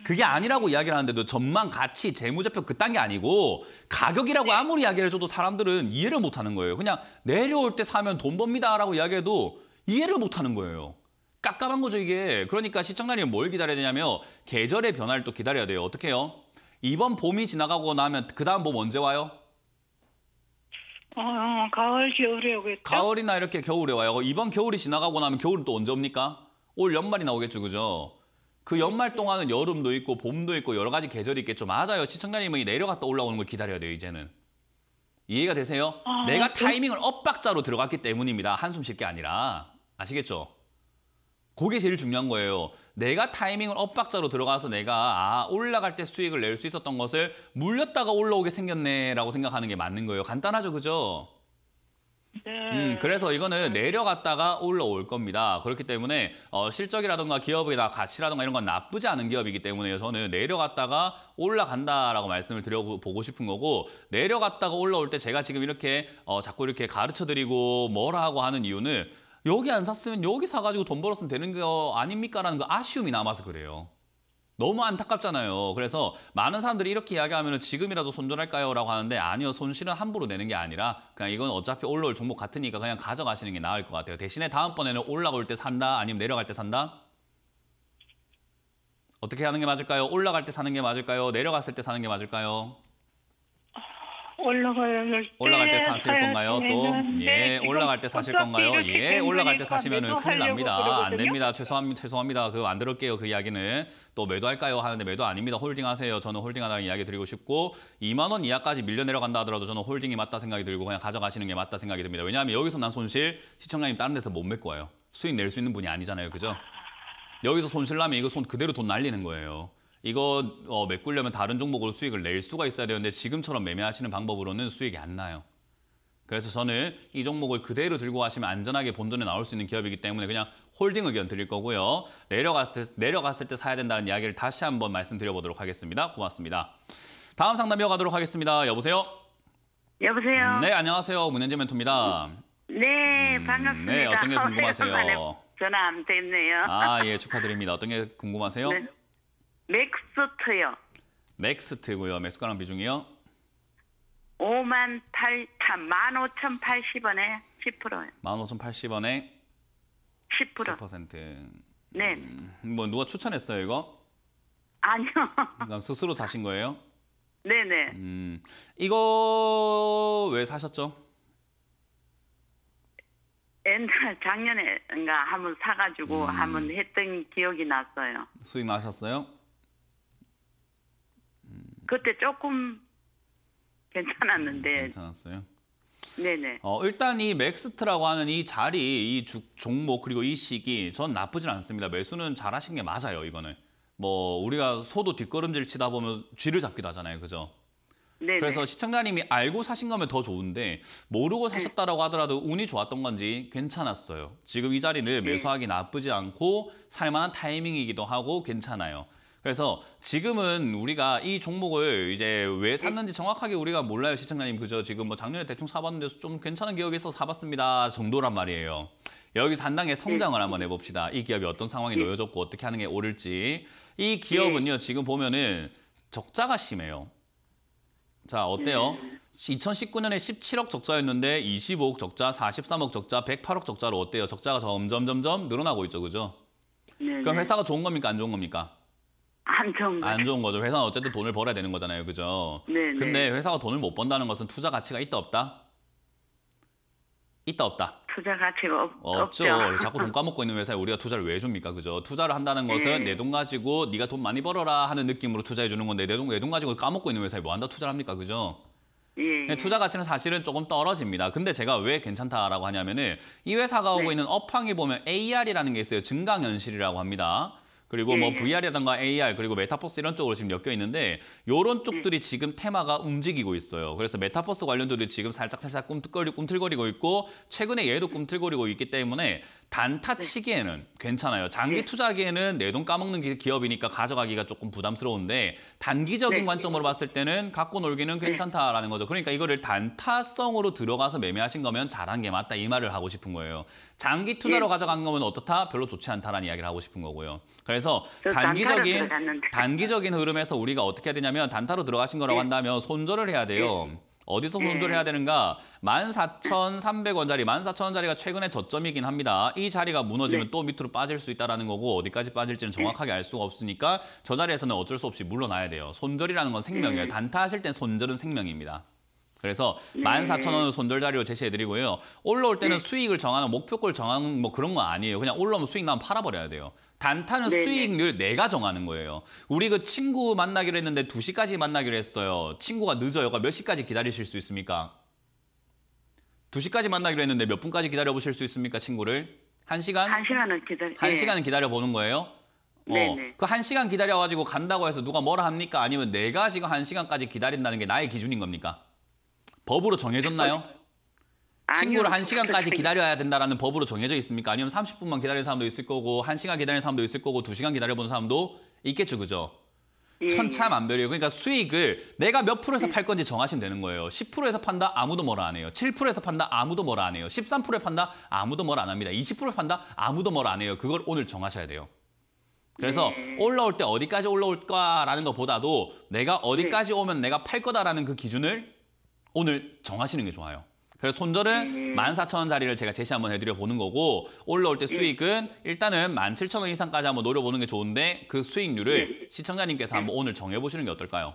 그게 아니라고 이야기를 하는데도 전망, 가치, 재무제표 그딴 게 아니고 가격이라고 아무리 이야기를 해줘도 사람들은 이해를 못하는 거예요. 그냥 내려올 때 사면 돈 법니다라고 이야기해도 이해를 못하는 거예요. 깝깝한 거죠 이게. 그러니까 시청자님은 뭘 기다려야 되냐면 계절의 변화를 또 기다려야 돼요. 어떻게 해요? 이번 봄이 지나가고 나면 그 다음 봄 언제 와요? 어, 가을, 겨울에 오겠죠? 가을이나 이렇게 겨울에 와요. 이번 겨울이 지나가고 나면 겨울은 또 언제 옵니까? 올 연말이 나오겠죠, 그죠? 그 연말 동안은 여름도 있고 봄도 있고 여러 가지 계절이 있겠죠. 맞아요. 시청자님이 내려갔다 올라오는 걸 기다려야 돼요, 이제는. 이해가 되세요? 아, 네. 내가 네. 타이밍을 엇박자로 들어갔기 때문입니다. 한숨 쉴 게 아니라. 아시겠죠? 그게 제일 중요한 거예요. 내가 타이밍을 엇박자로 들어가서 내가 아 올라갈 때 수익을 낼 수 있었던 것을 물렸다가 올라오게 생겼네라고 생각하는 게 맞는 거예요. 간단하죠, 그죠? 네. 음, 그래서 이거는 네. 내려갔다가 올라올 겁니다. 그렇기 때문에 어, 실적이라든가 기업의 가치라든가 이런 건 나쁘지 않은 기업이기 때문에 저는 내려갔다가 올라간다라고 말씀을 드려보고 싶은 거고 내려갔다가 올라올 때 제가 지금 이렇게 어, 자꾸 이렇게 가르쳐드리고 뭐라 고 하는 이유는 여기 안 샀으면 여기 사가지고 돈 벌었으면 되는 거 아닙니까? 라는 그 아쉬움이 남아서 그래요. 너무 안타깝잖아요. 그래서 많은 사람들이 이렇게 이야기하면 지금이라도 손절할까요? 라고 하는데 아니요. 손실은 함부로 내는 게 아니라 그냥 이건 어차피 올라올 종목 같으니까 그냥 가져가시는 게 나을 것 같아요. 대신에 다음번에는 올라올 때 산다 아니면 내려갈 때 산다? 어떻게 하는 게 맞을까요? 올라갈 때 사는 게 맞을까요? 내려갔을 때 사는 게 맞을까요? 예, 네, 올라갈, 때 사실 건가요? 또 예, 올라갈 때 사실 건가요? 예, 올라갈 때 사시면은 큰일 납니다. 안 됩니다. 죄송합니다. 죄송합니다. 그 그거안 들을게요. 그 이야기는 또 매도할까요? 하는데 매도 아닙니다. 홀딩 하세요. 저는 홀딩 하다는 이야기 드리고 싶고 2만 원 이하까지 밀려 내려간다 하더라도 저는 홀딩이 맞다 생각이 들고 그냥 가져가시는 게 맞다 생각이 듭니다. 왜냐하면 여기서 난 손실 시청자님 다른 데서 못 메꿔요. 수익 낼 수 있는 분이 아니잖아요. 그죠? 여기서 손실 나면 이거 손 그대로 돈 날리는 거예요. 이거 어, 메꾸려면 다른 종목으로 수익을 낼 수가 있어야 되는데 지금처럼 매매하시는 방법으로는 수익이 안 나요. 그래서 저는 이 종목을 그대로 들고 가시면 안전하게 본전에 나올 수 있는 기업이기 때문에 그냥 홀딩 의견 드릴 거고요. 내려갔을, 내려갔을 때 사야 된다는 이야기를 다시 한번 말씀드려보도록 하겠습니다. 고맙습니다. 다음 상담이어 가도록 하겠습니다. 여보세요? 여보세요? 네, 안녕하세요. 문현재 멘토입니다. 네, 반갑습니다. 음, 네, 어떤 게 [LAUGHS] 궁금하세요? 전화 안 됐네요. 아, 예, 축하드립니다. 어떤 게 궁금하세요? 네. 맥스트요. 맥스트고요. 맥스가랑 비중이요? 5만 8, 15,080원에 10%요. 15,080원에 10%. 10%. 네. 음, 뭐 누가 추천했어요, 이거? 아니요. [LAUGHS] 그럼 스스로 사신 거예요? 네네. 네. 음, 이거 왜 사셨죠? 옛날 작년에인가 한번 사가지고 음. 한번 했던 기억이 났어요. 수익 나셨어요? 그때 조금 괜찮았는데. 괜찮았어요. 네네. 어, 일단 이 맥스트라고 하는 이 자리, 이 주, 종목 그리고 이 시기 전 나쁘진 않습니다. 매수는 잘하신 게 맞아요, 이거는. 뭐 우리가 소도 뒷걸음질 치다 보면 쥐를 잡기도 하잖아요, 그죠? 네네. 그래서 시청자님이 알고 사신 거면 더 좋은데 모르고 네. 사셨다라고 하더라도 운이 좋았던 건지 괜찮았어요. 지금 이 자리를 네. 매수하기 네. 나쁘지 않고 살만한 타이밍이기도 하고 괜찮아요. 그래서 지금은 우리가 이 종목을 이제 왜 샀는지 정확하게 우리가 몰라요, 시청자님. 그죠? 지금 뭐 작년에 대충 사봤는데 좀 괜찮은 기억에서 사봤습니다 정도란 말이에요. 여기서 한 단계 성장을 네. 한번 해봅시다. 이 기업이 어떤 상황이 네. 놓여졌고 어떻게 하는 게 옳을지. 이 기업은요, 네. 지금 보면은 적자가 심해요. 자, 어때요? 2019년에 17억 적자였는데 25억 적자, 43억 적자, 108억 적자로 어때요? 적자가 점점 점점 늘어나고 있죠, 그죠? 그럼 회사가 좋은 겁니까, 안 좋은 겁니까? 안 좋은 거죠. 안 좋은 거죠. 회사는 어쨌든 돈을 벌어야 되는 거잖아요. 그죠? 네, 네. 근데 회사가 돈을 못 번다는 것은 투자 가치가 있다 없다? 있다 없다. 투자 가치가 없, 없죠. 없죠. 자꾸 돈 [LAUGHS] 까먹고 있는 회사에 우리가 투자를 왜 해줍니까? 그죠? 투자를 한다는 네. 것은 네. 내돈 가지고 네가 돈 많이 벌어라 하는 느낌으로 투자해 주는 건데 내돈내 돈 가지고 까먹고 있는 회사에 뭐 한다 투자를 합니까? 그죠? 예. 예. 그러니까 투자 가치는 사실은 조금 떨어집니다. 근데 제가 왜 괜찮다라고 하냐면은 이 회사가 오고 네. 있는 업황이 보면 AR이라는 게 있어요. 증강현실이라고 합니다. 그리고 예, 뭐 예. VR이라든가 AR 그리고 메타버스 이런 쪽으로 지금 엮여 있는데 이런 쪽들이 음. 지금 테마가 움직이고 있어요. 그래서 메타버스 관련들이 지금 살짝 살짝 꿈틀거리, 꿈틀거리고 있고 최근에 얘도 꿈틀거리고 있기 때문에 단타 네. 치기에는 괜찮아요. 장기 네. 투자기에는 하내돈 까먹는 기업이니까 가져가기가 조금 부담스러운데 단기적인 네. 관점으로 봤을 때는 갖고 놀기는 네. 괜찮다라는 거죠. 그러니까 이거를 단타성으로 들어가서 매매하신 거면 잘한 게 맞다 이 말을 하고 싶은 거예요. 장기 예. 투자로 네. 가져간 거면 어떻다? 별로 좋지 않다라는 이야기를 하고 싶은 거고요. 그래서 단기적인 단기적인 흐름에서 우리가 어떻게 해야 되냐면 단타로 들어가신 거라고 예. 한다면 손절을 해야 돼요. 예. 어디서 손절해야 음. 되는가? 14,300원짜리, 14,000원짜리가 최근에 저점이긴 합니다. 이 자리가 무너지면 네. 또 밑으로 빠질 수 있다는 거고 어디까지 빠질지는 정확하게 알 수가 없으니까 저 자리에서는 어쩔 수 없이 물러나야 돼요. 손절이라는 건 생명이에요. 음. 단타하실 땐 손절은 생명입니다. 그래서 만 사천 원을로 손절 자로 제시해드리고요. 올라올 때는 네. 수익을 정하는 목표골 정하는 뭐 그런 거 아니에요. 그냥 올라오면 수익 나면 팔아버려야 돼요. 단타는 네, 네 수익률 내가 정하는 거예요. 우리 그 친구 만나기로 했는데 두시까지 만나기로 했어요. 친구가 늦어요. 그러니까 몇 시까지 기다리실 수 있습니까? 두시까지 만나기로 했는데 몇 분까지 기다려보실 수 있습니까, 친구를? 한시간한시간은 기다려. 한시간은 예. 기다려보는 거예요? 어, 네, 네. 그 한시간 기다려가지고 간다고 해서 누가 뭐라 합니까? 아니면 내가 지금 한시간까지 기다린다는 게 나의 기준인 겁니까? 법으로 정해졌나요? 친구를 한시간까지 기다려야 된다라는 법으로 정해져 있습니까? 아니면 30분만 기다리는 사람도 있을 거고 한시간 기다리는 사람도 있을 거고 두시간 기다려보는 사람도 있겠죠, 그죠? 예. 천차만별이에요. 그러니까 수익을 내가 몇 프로에서 음. 팔 건지 정하시면 되는 거예요. 10%에서 판다 아무도 뭐라 안 해요. 7%에서 판다 아무도 뭐라 안 해요. 13%에 판다 아무도 뭐라 안 합니다. 20%에 판다 아무도 뭐라 안 해요. 그걸 오늘 정하셔야 돼요.
그래서 예. 올라올
때 어디까지 올라올까라는 것보다도 내가 어디까지 네. 오면 내가 팔 거다라는 그 기준을 오늘 정하시는 게 좋아요. 그래서 손절은 음. 만 사천 원짜리를 제가 제시 한번 해드려 보는 거고 올라올 때 수익은 일단은 만 칠천 원 이상까지 한번 노려보는 게 좋은데 그 수익률을 네. 시청자님께서 한번 오늘 정해보시는 게 어떨까요?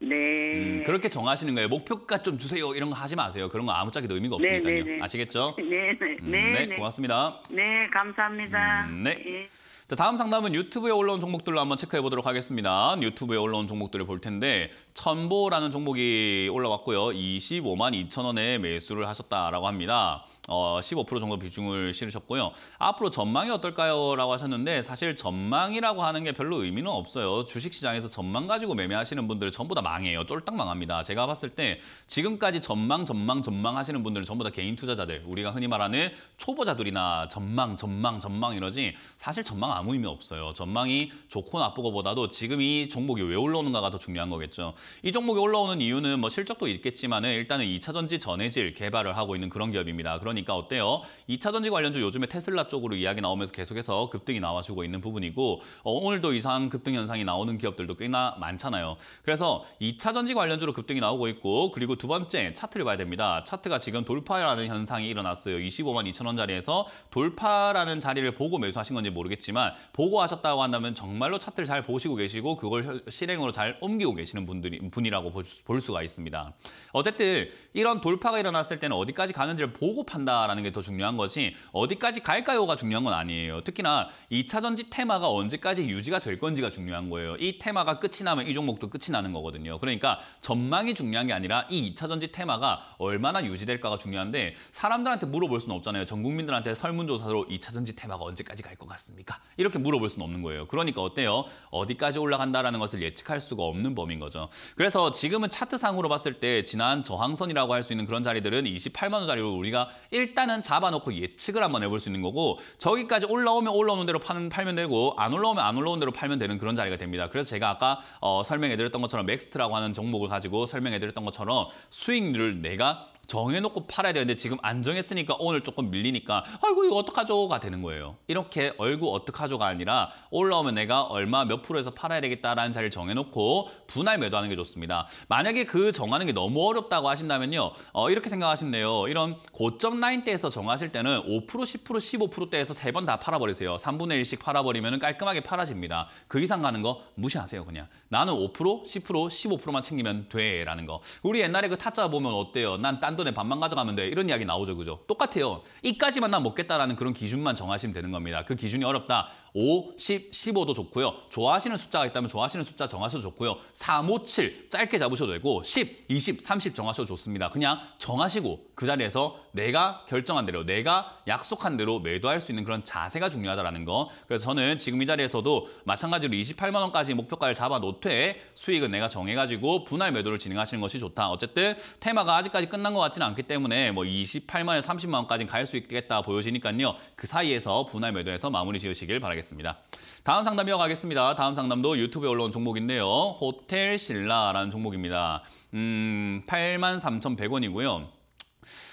네. 음, 그렇게 정하시는 거예요. 목표가 좀 주세요. 이런 거 하지 마세요. 그런 거 아무짝에도 의미가 네, 없으니까요. 네네네. 네. 아시겠죠? 네, 네, 음, 네, 네. 고맙습니다. 네, 감사합니다. 음, 네. 예. 자, 다음 상담은 유튜브에 올라온 종목들로 한번 체크해 보도록 하겠습니다. 유튜브에 올라온 종목들을 볼 텐데 천보라는 종목이 올라왔고요. 25만 2천 원에 매수를 하셨다라고 합니다. 어, 15% 정도 비중을 실으셨고요. 앞으로 전망이 어떨까요? 라고 하셨는데 사실 전망이라고 하는 게 별로 의미는 없어요. 주식시장에서 전망 가지고 매매하시는 분들 전부 다 망해요. 쫄딱 망합니다. 제가 봤을 때 지금까지 전망, 전망, 전망 하시는 분들은 전부 다 개인 투자자들, 우리가 흔히 말하는 초보자들이나 전망, 전망, 전망 이러지 사실 전망 아무 의미 없어요. 전망이 좋고 나쁘고보다도 지금 이 종목이 왜 올라오는가가 더 중요한 거겠죠. 이 종목이 올라오는 이유는 뭐 실적도 있겠지만 일단은 2차전지 전해질 개발을 하고 있는 그런 기업입니다. 그러니까 어때요? 2차전지 관련주 요즘에 테슬라 쪽으로 이야기 나오면서 계속해서 급등이 나와주고 있는 부분이고 어, 오늘도 이상 급등 현상이 나오는 기업들도 꽤나 많잖아요. 그래서 2차전지 관련주로 급등이 나오고 있고 그리고 두 번째 차트를 봐야 됩니다. 차트가 지금 돌파라는 현상이 일어났어요. 25만 2천 원자리에서 돌파라는 자리를 보고 매수하신 건지 모르겠지만 있지만 보고하셨다고 한다면 정말로 차트를 잘 보시고 계시고 그걸 실행으로 잘 옮기고 계시는 분들이, 분이라고 볼 수가 있습니다. 어쨌든 이런 돌파가 일어났을 때는 어디까지 가는지를 보고 판다라는 게 더 중요한 것이 어디까지 갈까요가 중요한 건 아니에요. 특히나 2차전지 테마가 언제까지 유지가 될 건지가 중요한 거예요. 이 테마가 끝이 나면 이 종목도 끝이 나는 거거든요. 그러니까 전망이 중요한 게 아니라 이 2차전지 테마가 얼마나 유지될까가 중요한데 사람들한테 물어볼 수는 없잖아요. 전 국민들한테 설문조사로 2차전지 테마가 언제까지 갈 것 같습니까? 이렇게 물어볼 수는 없는 거예요. 그러니까 어때요? 어디까지 올라간다라는 것을 예측할 수가 없는 범인 거죠. 그래서 지금은 차트상으로 봤을 때 지난 저항선이라고 할 수 있는 그런 자리들은 28만 원 자리로 우리가 일단은 잡아놓고 예측을 한번 해볼 수 있는 거고 저기까지 올라오면 올라오는 대로 파는, 팔면 되고 안 올라오면 안 올라오는 대로 팔면 되는 그런 자리가 됩니다. 그래서 제가 아까 어, 설명해드렸던 것처럼 맥스트라고 하는 종목을 가지고 설명해드렸던 것처럼 수익률을 내가 정해놓고 팔아야 되는데 지금 안 정했으니까 오늘 조금 밀리니까 아이고 이거 어떡하죠가 되는 거예요. 이렇게 얼굴 어떡하죠가 아니라 올라오면 내가 얼마 몇 프로에서 팔아야 되겠다라는 자리를 정해놓고 분할 매도하는 게 좋습니다. 만약에 그 정하는 게 너무 어렵다고 하신다면요. 어, 이렇게 생각하시면 돼요. 이런 고점 라인대에서 정하실 때는 5% 10% 15%대에서 세 번 다 팔아버리세요. 3분의 1씩 팔아버리면 깔끔하게 팔아집니다. 그 이상 가는 거 무시하세요 그냥. 나는 5% 10% 15%만 챙기면 돼라는 거. 우리 옛날에 그 타짜 보면 어때요? 난딴 딴 돈에 반만 가져가면 돼. 이런 이야기 나오죠. 그죠? 똑같아요. 이까지만 나 먹겠다라는 그런 기준만 정하시면 되는 겁니다. 그 기준이 어렵다. 5, 10, 15도 좋고요. 좋아하시는 숫자가 있다면 좋아하시는 숫자 정하셔도 좋고요. 3, 5, 7 짧게 잡으셔도 되고 10, 20, 30 정하셔도 좋습니다. 그냥 정하시고 그 자리에서 내가 결정한 대로, 내가 약속한 대로 매도할 수 있는 그런 자세가 중요하다는 거. 그래서 저는 지금 이 자리에서도 마찬가지로 28만 원까지 목표가를 잡아 놓되 수익은 내가 정해가지고 분할 매도를 진행하시는 것이 좋다. 어쨌든 테마가 아직까지 끝난 것 같지는 않기 때문에 뭐 28만 원, 30만 원까지 갈 수 있겠다 보여지니까요. 그 사이에서 분할 매도해서 마무리 지으시길 바라겠습니다. 하겠습니다. 다음 상담 이어가겠습니다. 다음 상담도 유튜브에 올라온 종목인데요. 호텔 신라라는 종목입니다. 음, 83,100원이고요.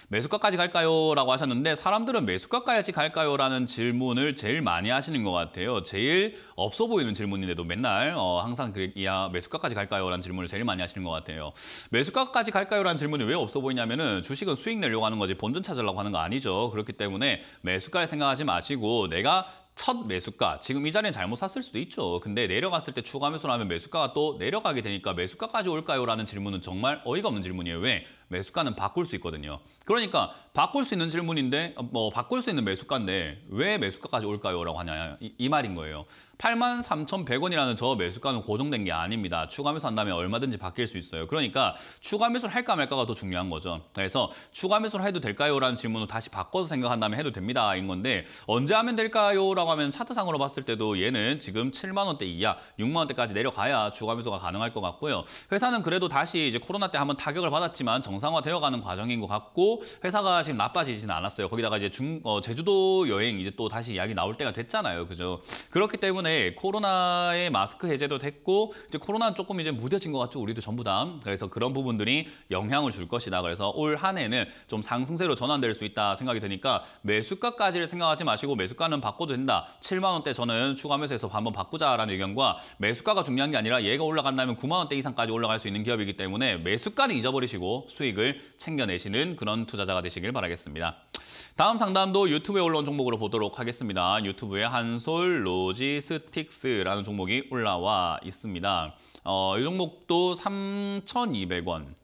매수가까지 갈까요? 라고 하셨는데 사람들은 매수가까지 갈까요? 라는 질문을 제일 많이 하시는 것 같아요. 제일 없어 보이는 질문인데도 맨날 어, 항상 그야 매수가까지 갈까요? 라는 질문을 제일 많이 하시는 것 같아요. 매수가까지 갈까요? 라는 질문이 왜 없어 보이냐면 은 주식은 수익 내려고 하는 거지 본전 찾으려고 하는 거 아니죠. 그렇기 때문에 매수가를 생각하지 마시고 내가 첫 매수가 지금 이 자리는 잘못 샀을 수도 있죠. 근데 내려갔을 때 추가 매수 나면 매수가가 또 내려가게 되니까 매수가까지 올까요? 라는 질문은 정말 어이가 없는 질문이에요. 왜? 매수가는 바꿀 수 있거든요. 그러니까 바꿀 수 있는 질문인데 어, 뭐 바꿀 수 있는 매수가인데 왜 매수가까지 올까요? 라고 하냐 이, 이 말인 거예요. 83,100원이라는 저 매수가는 고정된 게 아닙니다. 추가 매수 한다면 얼마든지 바뀔 수 있어요. 그러니까 추가 매수를 할까 말까가 더 중요한 거죠. 그래서 추가 매수를 해도 될까요? 라는 질문을 다시 바꿔서 생각한다면 해도 됩니다. 인 건데 언제 하면 될까요? 라고 하면 차트상으로 봤을 때도 얘는 지금 7만 원대 이하, 6만 원대까지 내려가야 추가 매수가 가능할 것 같고요. 회사는 그래도 다시 이제 코로나 때 한번 타격을 받았지만 정상화되어가는 과정인 것 같고 회사가 지금 나빠지지는 않았어요. 거기다가 이제 중, 어, 제주도 여행 이제 또 다시 이야기 나올 때가 됐잖아요. 그죠? 그렇기 때문에 때문에 코로나의 마스크 해제도 됐고 이제 코로나 조금 이제 무뎌진 것 같죠. 우리도 전부 다. 그래서 그런 부분들이 영향을 줄 것이다. 그래서 올한 해는 좀 상승세로 전환될 수 있다 생각이 드니까 매수가까지를 생각하지 마시고 매수가는 바꿔도 된다. 7만 원대 저는 추가 매수해서 한번 바꾸자라는 의견과 매수가가 중요한 게 아니라 얘가 올라간다면 9만 원대 이상까지 올라갈 수 있는 기업이기 때문에 매수가는 잊어버리시고 수익을 챙겨내시는 그런 투자자가 되시길 바라겠습니다. 다음 상담도 유튜브에 올라온 종목으로 보도록 하겠습니다. 유튜브의 한솔 로지스 시스틱스라는 종목이 올라와 있습니다. 어, 이 종목도 3,200원.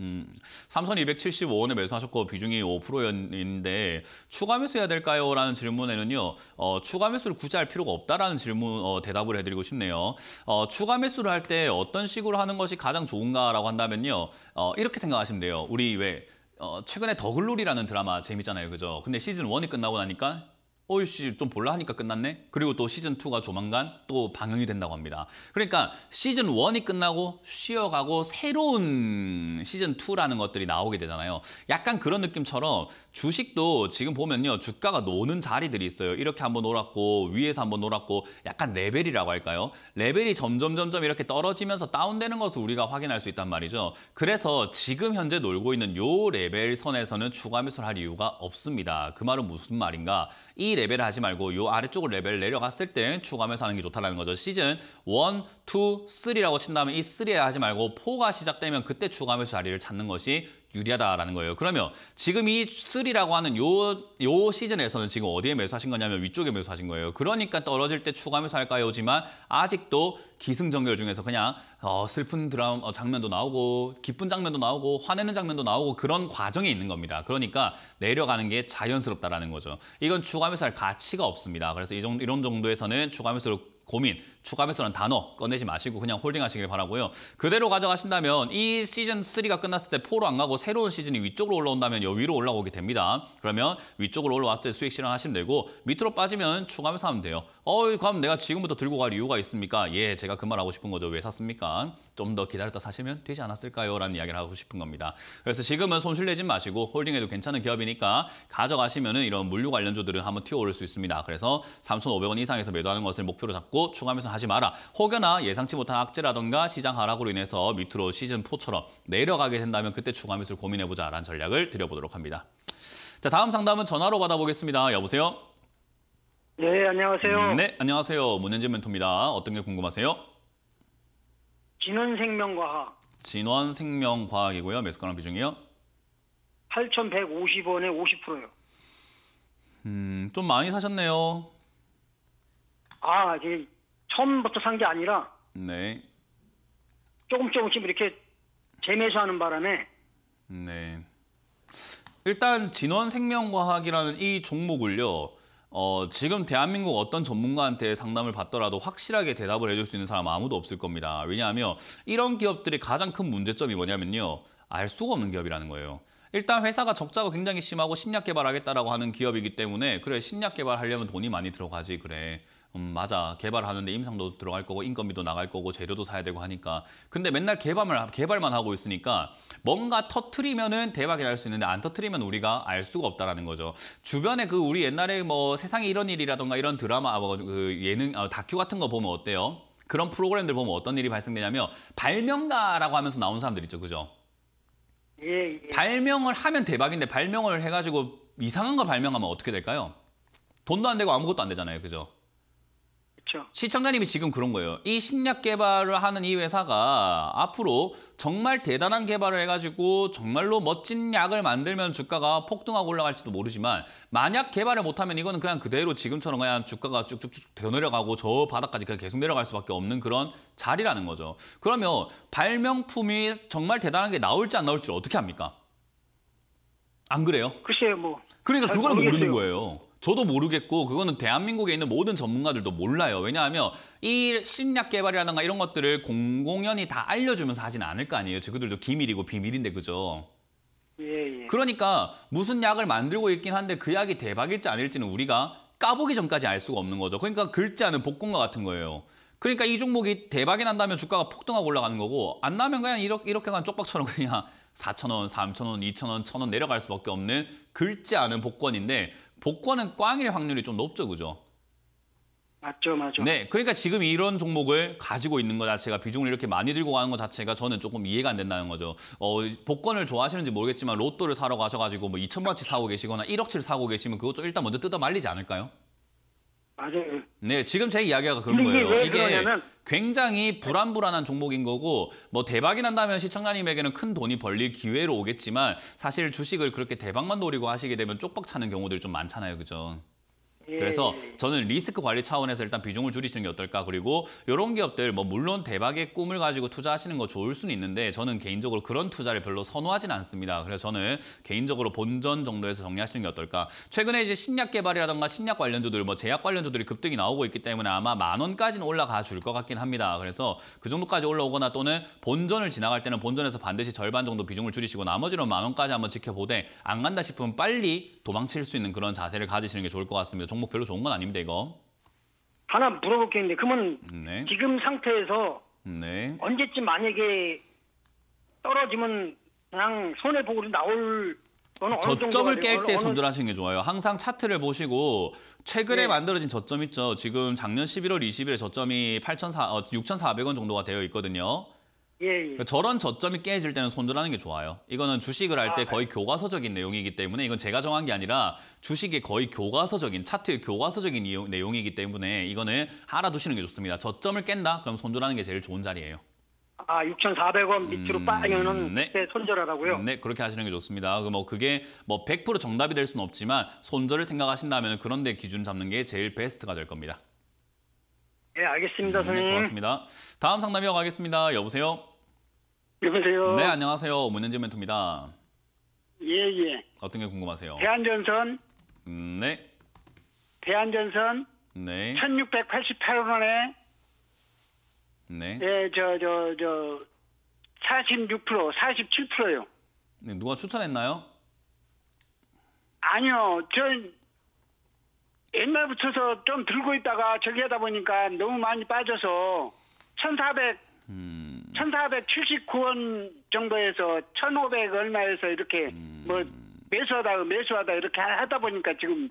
음, 3,275원에 매수하셨고 비중이 5%였는데 추가 매수해야 될까요? 라는 질문에는요. 어, 추가 매수를 굳이 할 필요가 없다라는 질문 어, 대답을 해드리고 싶네요. 어, 추가 매수를 할 때 어떤 식으로 하는 것이 가장 좋은가라고 한다면요. 어, 이렇게 생각하시면 돼요. 우리 왜 어, 최근에 더글로리라는 드라마 재밌잖아요. 그죠? 근데 시즌 1이 끝나고 나니까 어이씨 좀 볼라 하니까 끝났네. 그리고 또 시즌2가 조만간 또 방영이 된다고 합니다. 그러니까 시즌1이 끝나고 쉬어가고 새로운 시즌2라는 것들이 나오게 되잖아요. 약간 그런 느낌처럼 주식도 지금 보면요. 주가가 노는 자리들이 있어요. 이렇게 한번 놀았고 위에서 한번 놀았고 약간 레벨이라고 할까요? 레벨이 점점 점점 이렇게 떨어지면서 다운되는 것을 우리가 확인할 수 있단 말이죠. 그래서 지금 현재 놀고 있는 요 레벨 선에서는 추가 매수를 할 이유가 없습니다. 그 말은 무슨 말인가? 이 레벨 레벨을 하지 말고 이 아래쪽으로 레벨 내려갔을 때 추가하면서 하는 게 좋다는 거죠. 시즌 1, 2, 3라고 친다면 이 3에 하지 말고 4가 시작되면 그때 추가하면서 자리를 찾는 것이 유리하다라는 거예요. 그러면 지금 이 3라고 하는 요, 요 시즌에서는 지금 어디에 매수하신 거냐면 위쪽에 매수하신 거예요. 그러니까 떨어질 때 추가 매수할까요? 하 지만 아직도 기승전결 중에서 그냥 어, 슬픈 드라마 어, 장면도 나오고 기쁜 장면도 나오고 화내는 장면도 나오고 그런 과정이 있는 겁니다. 그러니까 내려가는 게 자연스럽다라는 거죠. 이건 추가 매수할 가치가 없습니다. 그래서 이 정도, 이런 정도에서는 추가 매수를 고민, 추가하면서는 단어 꺼내지 마시고 그냥 홀딩하시길 바라고요. 그대로 가져가신다면 이 시즌 3가 끝났을 때 4로 안 가고 새로운 시즌이 위쪽으로 올라온다면 여 위로 올라오게 됩니다. 그러면 위쪽으로 올라왔을 때 수익 실현하시면 되고 밑으로 빠지면 추가하면서 하면 돼요. 어, 그럼 내가 지금부터 들고 갈 이유가 있습니까? 예, 제가 그 말 하고 싶은 거죠. 왜 샀습니까? 좀더 기다렸다 사시면 되지 않았을까요? 라는 이야기를 하고 싶은 겁니다. 그래서 지금은 손실 내지 마시고 홀딩해도 괜찮은 기업이니까 가져가시면 은 이런 물류 관련주들은 한번 튀어오를 수 있습니다. 그래서 3,500원 이상에서 매도하는 것을 목표로 잡고 추가 매수 는 하지 마라. 혹여나 예상치 못한 악재라던가 시장 하락으로 인해서 밑으로 시즌4처럼 내려가게 된다면 그때 추가 매수를 고민해보자 라는 전략을 드려보도록 합니다. 자 다음 상담은 전화로 받아보겠습니다. 여보세요? 네, 안녕하세요. 음, 네, 안녕하세요. 문현진 멘토입니다. 어떤 게 궁금하세요? 진원생명과학. 진원생명과학이고요. 매수가랑 비중이요? 8,150원에 50%요. 음, 좀 많이 사셨네요. 아, 이제 처음부터 산 게 아니라 네. 조금 조금씩 이렇게 재매수하는 바람에 네. 일단 진원생명과학이라는 이 종목을요. 어, 지금 대한민국 어떤 전문가한테 상담을 받더라도 확실하게 대답을 해줄 수 있는 사람 아무도 없을 겁니다. 왜냐하면 이런 기업들의 가장 큰 문제점이 뭐냐면요. 알 수가 없는 기업이라는 거예요. 일단 회사가 적자가 굉장히 심하고 신약 개발하겠다라고 하는 기업이기 때문에 그래 신약 개발하려면 돈이 많이 들어가지 그래 음, 맞아. 개발하는데 임상도 들어갈 거고 인건비도 나갈 거고 재료도 사야 되고 하니까. 근데 맨날 개발만, 개발만 하고 있으니까 뭔가 터트리면은 대박이 날 수 있는데 안 터트리면 우리가 알 수가 없다라는 거죠. 주변에 그 우리 옛날에 뭐 세상에 이런 일이라던가 이런 드라마, 아, 뭐그 예능, 아, 다큐 같은 거 보면 어때요? 그런 프로그램들 보면 어떤 일이 발생되냐면 발명가라고 하면서 나온 사람들 있죠. 그죠? 예, 예. 발명을 하면 대박인데 발명을 해가지고 이상한 걸 발명하면 어떻게 될까요? 돈도 안 되고 아무것도 안 되잖아요. 그죠? 그렇죠. 시청자님이 지금 그런 거예요. 이 신약 개발을 하는 이 회사가 앞으로 정말 대단한 개발을 해가지고 정말로 멋진 약을 만들면 주가가 폭등하고 올라갈지도 모르지만 만약 개발을 못하면 이거는 그냥 그대로 지금처럼 그냥 주가가 쭉쭉쭉 더 내려가고 저 바닥까지 그냥 계속 내려갈 수밖에 없는 그런 자리라는 거죠. 그러면 발명품이 정말 대단한 게 나올지 안 나올지 어떻게 합니까? 안 그래요? 글쎄요, 뭐. 그러니까 그거는 모르는 거예요. 저도 모르겠고 그거는 대한민국에 있는 모든 전문가들도 몰라요. 왜냐하면 이 심리학 개발이라든가 이런 것들을 공공연히 다 알려주면서 하진 않을 거 아니에요. 그들도 기밀이고 비밀인데 그죠? 예, 예. 그러니까 무슨 약을 만들고 있긴 한데 그 약이 대박일지 아닐지는 우리가 까보기 전까지 알 수가 없는 거죠. 그러니까 글자는 복권과 같은 거예요. 그러니까 이 종목이 대박이 난다면 주가가 폭등하고 올라가는 거고 안 나면 그냥 이렇게 이렇게 간 쪽박처럼 그냥 4천 원, 3천 원, 2천 원, 1천 원 내려갈 수밖에 없는 글지 않은 복권인데 복권은 꽝일 확률이 좀 높죠, 그죠? 맞죠, 맞죠. 네, 그러니까 지금 이런 종목을 가지고 있는 것 자체가 비중을 이렇게 많이 들고 가는 것 자체가 저는 조금 이해가 안 된다는 거죠. 어, 복권을 좋아하시는지 모르겠지만 로또를 사러 가셔가지고 뭐 2천만치 사고 계시거나 1억치를 사고 계시면 그것 좀 일단 먼저 뜯어 말리지 않을까요? 맞아요. 네, 지금 제 이야기가 그런 거예요. 이게, 이게 굉장히 불안불안한 종목인 거고 뭐 대박이 난다면 시청자님에게는 큰 돈이 벌릴 기회로 오겠지만 사실 주식을 그렇게 대박만 노리고 하시게 되면 쪽박 차는 경우들이 좀 많잖아요. 그죠? 예, 그래서 예, 예. 저는 리스크 관리 차원에서 일단 비중을 줄이시는 게 어떨까 그리고 이런 기업들 뭐 물론 대박의 꿈을 가지고 투자하시는 거 좋을 수는 있는데 저는 개인적으로 그런 투자를 별로 선호하진 않습니다 그래서 저는 개인적으로 본전 정도에서 정리하시는 게 어떨까 최근에 이제 신약 개발이라던가 신약 관련주들 뭐 제약 관련주들이 급등이 나오고 있기 때문에 아마 만 원까지는 올라가 줄 것 같긴 합니다 그래서 그 정도까지 올라오거나 또는 본전을 지나갈 때는 본전에서 반드시 절반 정도 비중을 줄이시고 나머지는 만 원까지 한번 지켜보되 안 간다 싶으면 빨리 도망칠 수 있는 그런 자세를 가지시는 게 좋을 것 같습니다 종목 별로 좋은 건 아닙니다, 이거. 하나 물어볼 게 있는데 그러면 네. 지금 상태에서 네. 언제쯤 만약에 떨어지면 그냥 손해 보고 나올 저점을 깰 때손절하시는게 좋아요. 항상 차트를 보시고 최근에 네. 만들어진 저점 있죠. 지금 작년 11월 20일에 저점이 8,400, 어, 6,400원 정도가 되어 있거든요. 예, 예. 그러니까 저런 저점이 깨질 때는 손절하는 게 좋아요. 이거는 주식을 할때 아, 거의 네. 교과서적인 내용이기 때문에 이건 제가 정한 게 아니라 주식의 거의 교과서적인 차트의 교과서적인 이용, 내용이기 때문에 이거는 알아두시는 게 좋습니다. 저점을 깬다? 그럼 손절하는 게 제일 좋은 자리예요. 아, 6,400원 밑으로 음, 빠지면은 네. 손절하라고요? 네, 그렇게 하시는 게 좋습니다. 그 뭐 그게 뭐 100% 정답이 될 수는 없지만 손절을 생각하신다면 그런 데 기준 잡는 게 제일 베스트가 될 겁니다. 예, 음, 네, 알겠습니다, 선생님. 네, 고맙습니다. 다음 상담이어 가겠습니다. 여보세요? 여보세요. 네, 안녕하세요. 문현지 멘토입니다. 예, 예. 어떤 게 궁금하세요? 대한전선. 음, 네. 대한전선. 네. 1688원에 네. 예, 저, 저, 저, 46%, 47%요. 네, 누가 추천했나요? 아니요. 전 옛날 부터서좀 들고 있다가 저기 하다 보니까 너무 많이 빠져서 1400 음. 1,479원 정도에서 1,500 얼마에서 이렇게 음. 뭐 매수하다 매수하다 이렇게 하다 보니까 지금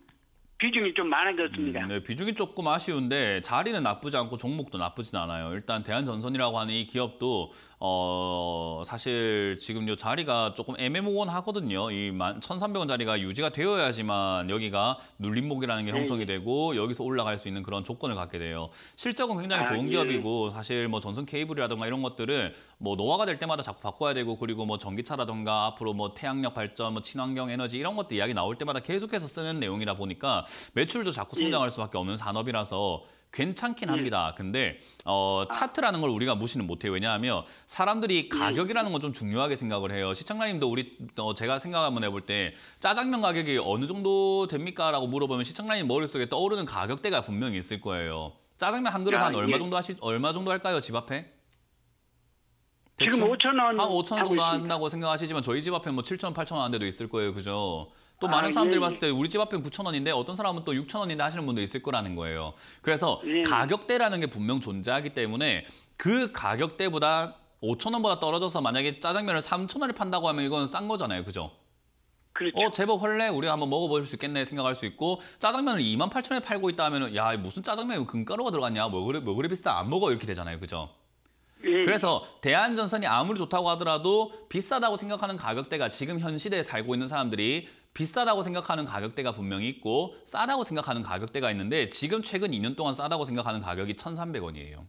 비중이 좀 많아졌습니다. 음, 네, 비중이 조금 아쉬운데 자리는 나쁘지 않고 종목도 나쁘진 않아요. 일단 대한전선이라고 하는 이 기업도 어, 사실 지금 요 자리가 조금 애매모호하거든요. 이 1,300원 자리가 유지가 되어야지만 여기가 눌림목이라는 게 네. 형성이 되고 여기서 올라갈 수 있는 그런 조건을 갖게 돼요. 실적은 굉장히 아, 좋은 예. 기업이고 사실 뭐 전선 케이블이라든가 이런 것들을 뭐 노화가 될 때마다 자꾸 바꿔야 되고 그리고 뭐 전기차라든가 앞으로 뭐 태양력 발전, 뭐 친환경 에너지 이런 것도 이야기 나올 때마다 계속해서 쓰는 내용이라 보니까 매출도 자꾸 예. 성장할 수밖에 없는 산업이라서 괜찮긴 음. 합니다. 근데 어, 아. 차트라는 걸 우리가 무시는 못해요. 왜냐하면 사람들이 음. 가격이라는 건 좀 중요하게 생각을 해요. 시청자님도 우리 어, 제가 생각 한번 해볼 때 짜장면 가격이 어느 정도 됩니까? 라고 물어보면 시청자님 머릿속에 떠오르는 가격대가 분명히 있을 거예요. 짜장면 한 그릇 야, 한 얼마 정도 하시 얼마 정도 할까요 집 앞에? 지금 5천 원. 한 5천 원 정도 한다고 생각하시지만 저희 집 앞에 뭐 7천 원, 8천 원안돼도 있을 거예요, 그죠? 또 많은 아, 사람들이 예, 봤을 예. 때 우리 집 앞에 9천 원인데 어떤 사람은 또 6천 원인데 하시는 분도 있을 거라는 거예요. 그래서 예. 가격대라는 게 분명 존재하기 때문에 그 가격대보다 5천 원보다 떨어져서 만약에 짜장면을 3천 원에 판다고 하면 이건 싼 거잖아요. 그죠? 그렇죠. 어 제법 헐래 우리가 한번 먹어볼 수 있겠네 생각할 수 있고 짜장면을 2만 8천 원에 팔고 있다 하면 야 무슨 짜장면에 금가루가 들어갔냐 뭐 그래 뭐 그래 비싸 안 먹어 이렇게 되잖아요 그죠? 예. 그래서 대한전선이 아무리 좋다고 하더라도 비싸다고 생각하는 가격대가 지금 현 시대에 살고 있는 사람들이 비싸다고 생각하는 가격대가 분명히 있고 싸다고 생각하는 가격대가 있는데 지금 최근 2년 동안 싸다고 생각하는 가격이 1,300원이에요.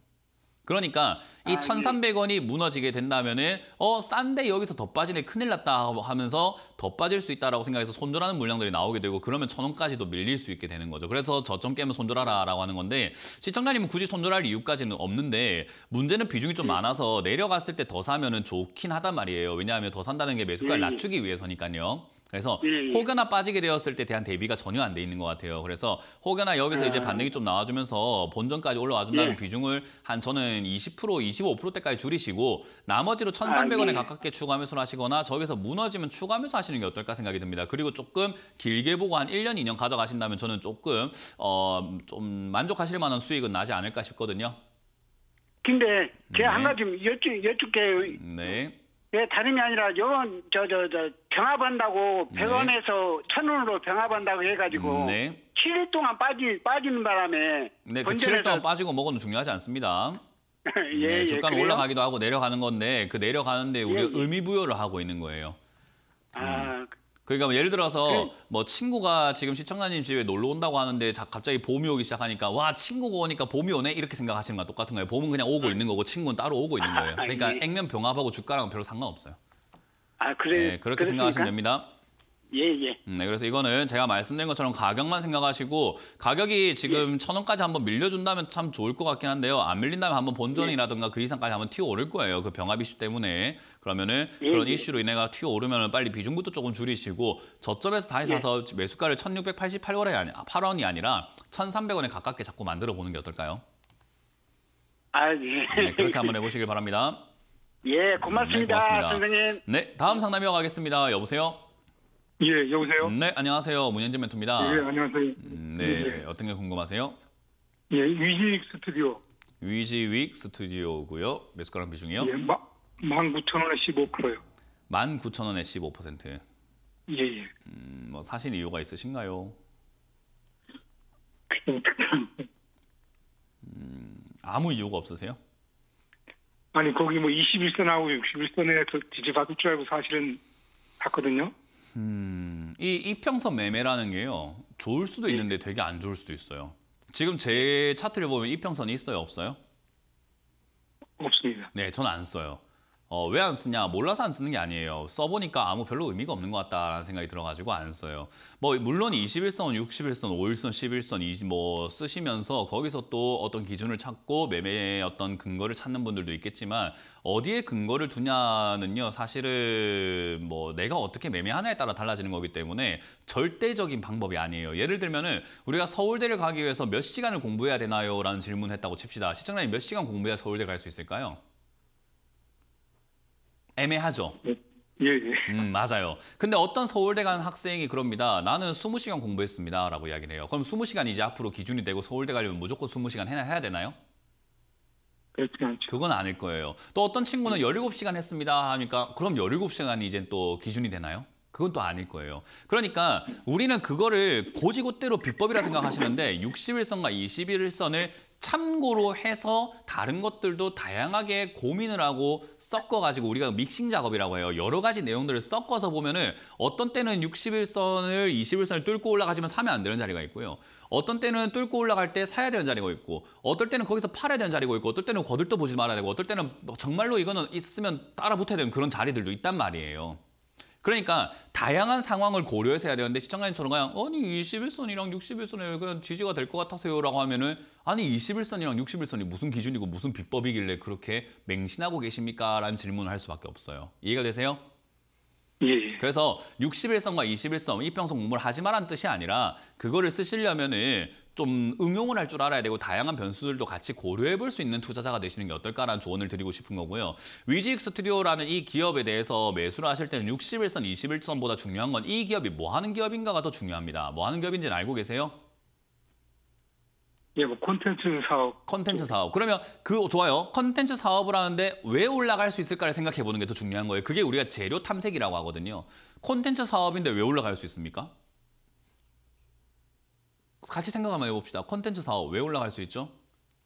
그러니까 이 아, 1,300원이 예. 무너지게 된다면은 어 싼데 여기서 더 빠지네 큰일 났다 하면서 더 빠질 수 있다라고 생각해서 손절하는 물량들이 나오게 되고 그러면 1,000원까지도 밀릴 수 있게 되는 거죠. 그래서 저점 깨면 손절하라라고 하는 건데 시청자님은 굳이 손절할 이유까지는 없는데 문제는 비중이 좀 네. 많아서 내려갔을 때 더 사면은 좋긴 하단 말이에요. 왜냐하면 더 산다는 게 매수가를 예, 낮추기 위해서니까요. 그래서 예, 예, 혹여나 빠지게 되었을 때 대한 대비가 전혀 안 돼 있는 것 같아요. 그래서 혹여나 여기서 아... 이제 반등이 좀 나와주면서 본전까지 올라와 준다면 예. 비중을 한 저는 20% 25%대까지 줄이시고 나머지로 1,300원에 아, 예. 가깝게 추가 매수를 하시거나 저기서 무너지면 추가 매수 하시는 게 어떨까 생각이 듭니다. 그리고 조금 길게 보고 한 1년 2년 가져가신다면 저는 조금 어, 좀 만족하실 만한 수익은 나지 않을까 싶거든요. 근데 제가 네. 한 가지 여쭙, 여쭙게 네. 예, 다름이 아니라 요번 저저 저 병합한다고 네. 병원에서 음, 네. 1원으로 병합한다고 해 가지고 네. 7일 동안 빠지 빠지는 바람에 네, 그 7일 동안 빠지고 먹어는 중요하지 않습니다. [LAUGHS] 예, 네, 예, 주가는 예, 올라가기도 하고 내려가는 건데 그 내려가는데 우리가 예, 예. 의미 부여를 하고 있는 거예요. 아, 음. 그러니까 뭐 예를 들어서 음. 뭐 친구가 지금 시청자님 집에 놀러 온다고 하는데 자, 갑자기 봄이 오기 시작하니까 와 친구가 오니까 봄이 오네 이렇게 생각하시는 거랑 똑같은 거예요. 봄은 그냥 오고 아. 있는 거고 친구는 따로 오고 있는 거예요. 아, 그러니까 예. 액면 병합하고 주가랑 별로 상관없어요. 아 그래 네, 그렇게 그렇습니까? 생각하시면 됩니다. 예, 예. 네, 그래서 이거는 제가 말씀드린 것처럼 가격만 생각하시고 가격이 지금 예. 천 원까지 한 번 밀려준다면 참 좋을 것 같긴 한데요. 안 밀린다면 한 번 본전이라든가 예. 그 이상까지 한 번 튀어 오를 거예요. 그 병합 이슈 때문에. 그러면은 예, 그런 예. 이슈로 인해가 튀어 오르면 빨리 비중부터 조금 줄이시고 저점에서 다시 예. 사서 매수가를 천육백팔십팔 원에 아니, 8원이 아, 아니라 천삼백 원에 가깝게 자꾸 만들어 보는 게 어떨까요? 아, 예. 네, 그렇게 한 번 해보시길 바랍니다. 예, 고맙습니다, 네, 고맙습니다. 선생님. 네, 다음 상담이어 가겠습니다. 여보세요? 예, 여보세요? 네, 안녕하세요. 문현진 멘토입니다. 예, 안녕하세요. 음, 네, 예, 예. 어떤 게 궁금하세요? 예, 위지윅 스튜디오. 위지윅 스튜디오고요. 매수가 비중이요? 예, 마, 1 9원에 15%요. 19,000원에 15%. 예, 예. 음, 뭐 사실 이유가 있으신가요? 음, 아무 이유가 없으세요? 아니, 거기 뭐 21선하고 61선에 뒤집어줄 줄 알고 사실은 봤거든요. 음, 이 이평선 매매라는 게요. 좋을 수도 있는데 되게 안 좋을 수도 있어요. 지금 제 차트를 보면 이평선이 있어요, 없어요? 없습니다. 네, 전 안 써요. 어, 왜 안 쓰냐? 몰라서 안 쓰는 게 아니에요. 써보니까 아무 별로 의미가 없는 것 같다라는 생각이 들어가지고 안 써요. 뭐, 물론 21선, 6 1선 5일선, 11선, 20, 뭐, 쓰시면서 거기서 또 어떤 기준을 찾고 매매의 어떤 근거를 찾는 분들도 있겠지만 어디에 근거를 두냐는요, 사실은 뭐, 내가 어떻게 매매하냐에 따라 달라지는 거기 때문에 절대적인 방법이 아니에요. 예를 들면은 우리가 서울대를 가기 위해서 몇 시간을 공부해야 되나요? 라는 질문을 했다고 칩시다. 시청자님 몇 시간 공부해야 서울대 갈 수 있을까요? 애매하죠. 예, 예, 예. 음, 맞아요. 근데 어떤 서울대 간 학생이 그럽니다. 나는 20시간 공부했습니다. 라고 이야기를 해요. 그럼 20시간이 제 앞으로 기준이 되고 서울대 가려면 무조건 20시간 해야, 해야 되나요? 그렇지 않죠. 그건 아닐 거예요. 또 어떤 친구는 17시간 했습니다 하니까 그럼 17시간이 이제 또 기준이 되나요? 그건 또 아닐 거예요. 그러니까 우리는 그거를 고지고대로 비법이라 생각하시는데 6 1선과2 1선을 참고로 해서 다른 것들도 다양하게 고민을 하고 섞어가지고 우리가 믹싱 작업이라고 해요. 여러 가지 내용들을 섞어서 보면은 어떤 때는 61선을, 21선을 뚫고 올라가지만 사면 안 되는 자리가 있고요. 어떤 때는 뚫고 올라갈 때 사야 되는 자리가 있고 어떨 때는 거기서 팔아야 되는 자리가 있고 어떨 때는 거들떠 보지 말아야 되고 어떨 때는 뭐 정말로 이거는 있으면 따라 붙어야 되는 그런 자리들도 있단 말이에요. 그러니까 다양한 상황을 고려해서 해야 되는데 시청자님처럼 그냥 아니 21선이랑 61선에 그냥 지지가 될 것 같아서요라고 하면은 아니 21선이랑 61선이 무슨 기준이고 무슨 비법이길래 그렇게 맹신하고 계십니까? 라는 질문을 할 수밖에 없어요. 이해가 되세요? 예. 예. 그래서 61선과 21선 이평선 공부를 하지 말란 뜻이 아니라 그거를 쓰시려면은 좀 응용을 할 줄 알아야 되고 다양한 변수들도 같이 고려해 볼 수 있는 투자자가 되시는 게 어떨까라는 조언을 드리고 싶은 거고요. 위직 스튜디오라는 이 기업에 대해서 매수를 하실 때는 61선, 21선보다 중요한 건 이 기업이 뭐 하는 기업인가가 더 중요합니다. 뭐 하는 기업인지는 알고 계세요? 예, 뭐 콘텐츠 사업. 콘텐츠 사업. 그러면 그 좋아요. 콘텐츠 사업을 하는데 왜 올라갈 수 있을까를 생각해 보는 게 더 중요한 거예요. 그게 우리가 재료 탐색이라고 하거든요. 콘텐츠 사업인데 왜 올라갈 수 있습니까? 같이 생각 한번 해봅시다. 콘텐츠 사업 왜 올라갈 수 있죠?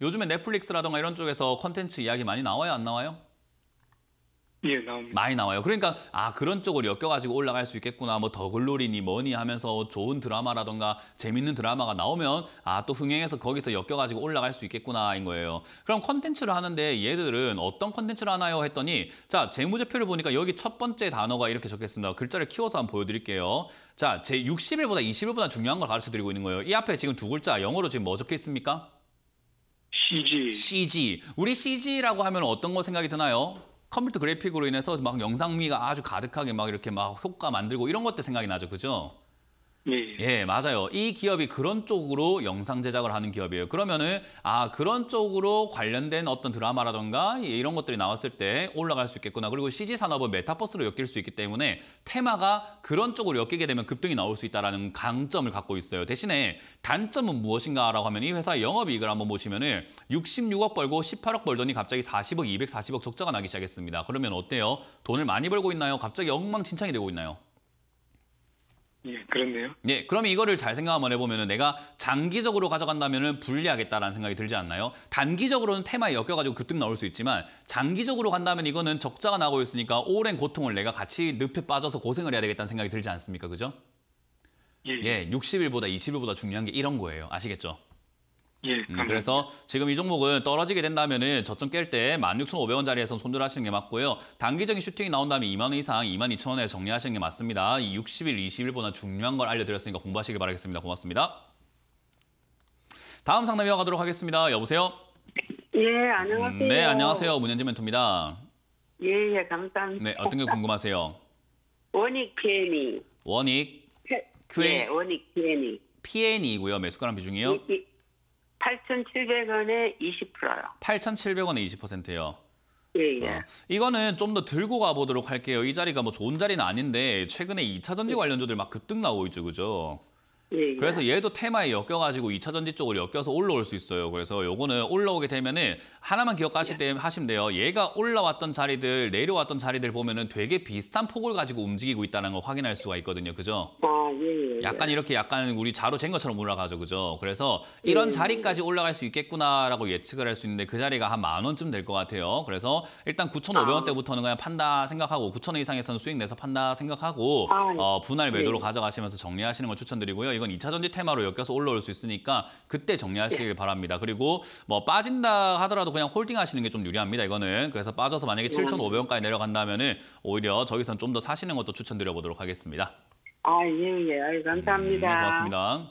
요즘에 넷플릭스라던가 이런 쪽에서 콘텐츠 이야기 많이 나와요? 안 나와요? 예, 나옵니다. 많이 나와요. 그러니까 아 그런 쪽으로 엮여가지고 올라갈 수 있겠구나. 뭐 더글로리니 뭐니 하면서 좋은 드라마라던가 재밌는 드라마가 나오면 아 또 흥행해서 거기서 엮여가지고 올라갈 수 있겠구나인 거예요. 그럼 컨텐츠를 하는데 얘들은 어떤 컨텐츠를 하나요? 했더니 자 재무제표를 보니까 여기 첫 번째 단어가 이렇게 적혀있습니다. 글자를 키워서 한번 보여드릴게요. 자, 제 60일보다 20일보다 중요한 걸 가르쳐 드리고 있는 거예요. 이 앞에 지금 두 글자 영어로 지금 뭐 적혀 있습니까? CG. CG. 우리 CG라고 하면 어떤 거 생각이 드나요? 컴퓨터 그래픽으로 인해서 막 영상미가 아주 가득하게 막 이렇게 막 효과 만들고 이런 것들 생각이 나죠. 그죠? 예. 예, 맞아요. 이 기업이 그런 쪽으로 영상 제작을 하는 기업이에요. 그러면은 아 그런 쪽으로 관련된 어떤 드라마라던가 이런 것들이 나왔을 때 올라갈 수 있겠구나. 그리고 CG 산업은 메타버스로 엮일 수 있기 때문에 테마가 그런 쪽으로 엮이게 되면 급등이 나올 수 있다라는 강점을 갖고 있어요. 대신에 단점은 무엇인가라고 하면 이 회사 영업이익을 한번 보시면은 66억 벌고 18억 벌더니 갑자기 40억, 240억 적자가 나기 시작했습니다. 그러면 어때요? 돈을 많이 벌고 있나요? 갑자기 엉망진창이 되고 있나요? 예, 그렇네요. 예, 그러면 이거를 잘 생각 한번 해보면 내가 장기적으로 가져간다면 불리하겠다라는 생각이 들지 않나요? 단기적으로는 테마에 엮여가지고 급등 나올 수 있지만 장기적으로 간다면 이거는 적자가 나고 있으니까 오랜 고통을 내가 같이 늪에 빠져서 고생을 해야 되겠다는 생각이 들지 않습니까? 그죠? 예, 예. 예 60일보다 20일보다 중요한 게 이런 거예요. 아시겠죠? 예, 음, 그래서 지금 이 종목은 떨어지게 된다면은 저점 깰 때1 6 5 0 0원자리에서 손절하시는 게 맞고요. 단기적인 슈팅이 나온 다음에 2만 원 이상 2만 2천 원에 정리하시는 게 맞습니다. 이 60일, 2 0일보다 중요한 걸 알려드렸으니까 공부하시길 바라겠습니다. 고맙습니다. 다음 상담 이어가도록 하겠습니다. 여보세요? 예, 안녕하세요. 음, 네, 안녕하세요. 문현지 멘토입니다. 예, 예, 감사합니다. 네, 어떤 게 궁금하세요? 원익, PNE. 원익, 네, 원익, PNE. PNE이고요. 매수가랑 비중이요? 예, 예. 8,700원에 20%요. 8,700원에 20%요. 예, 예. 어, 이거는 좀 더 들고 가보도록 할게요. 이 자리가 뭐 좋은 자리는 아닌데 최근에 2차 전지 예. 관련주들 막 급등 나오고 있죠, 그죠? 예, 예. 그래서 얘도 테마에 엮여가지고 2차 전지 쪽으로 엮여서 올라올 수 있어요. 그래서 요거는 올라오게 되면은 하나만 기억하실 예. 때 예. 하시면 돼요. 얘가 올라왔던 자리들, 내려왔던 자리들 보면은 되게 비슷한 폭을 가지고 움직이고 있다는 걸 확인할 수가 있거든요. 그죠? 아, 예, 예. 약간 이렇게 약간 우리 자로 잰 것처럼 올라가죠. 그죠? 그래서 이런 자리까지 올라갈 수 있겠구나라고 예측을 할 수 있는데 그 자리가 한 만 원쯤 될 것 같아요. 그래서 일단 9,500원대부터는 아. 그냥 판다 생각하고 9,000원 이상에서는 수익 내서 판다 생각하고 아, 어, 분할 매도로 가져가시면서 정리하시는 걸 추천드리고요. 이건 2차 전지 테마로 엮여서 올라올 수 있으니까 그때 정리하시길 예. 바랍니다. 그리고 뭐 빠진다 하더라도 그냥 홀딩 하시는 게 좀 유리합니다. 이거는 그래서 빠져서 만약에 7,500원까지 예. 내려간다면은 오히려 저기선 좀 더 사시는 것도 추천드려 보도록 하겠습니다. 아, 예, 예. 아유, 감사합니다. 음, 네, 고맙습니다.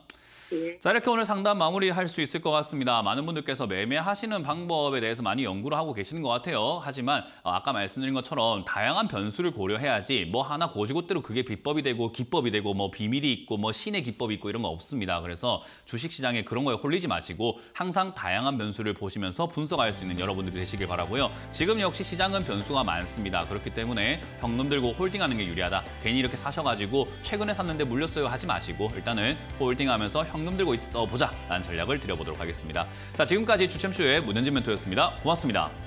예. 자 이렇게 오늘 상담 마무리할 수 있을 것 같습니다. 많은 분들께서 매매하시는 방법에 대해서 많이 연구를 하고 계시는 것 같아요. 하지만 어, 아까 말씀드린 것처럼 다양한 변수를 고려해야지 뭐 하나 고지고대로 그게 비법이 되고 기법이 되고 뭐 비밀이 있고 뭐 신의 기법이 있고 이런 거 없습니다. 그래서 주식시장에 그런 거에 홀리지 마시고 항상 다양한 변수를 보시면서 분석할 수 있는 여러분들이 되시길 바라고요. 지금 역시 시장은 변수가 많습니다. 그렇기 때문에 현금 들고 홀딩하는 게 유리하다. 괜히 이렇게 사셔가지고 최근에 샀는데 물렸어요 하지 마시고 일단은 홀딩하면서 황금 들고 있어 보자 라는 전략을 드려보도록 하겠습니다. 자 지금까지 추첨쇼의 문현진 멘토였습니다. 고맙습니다.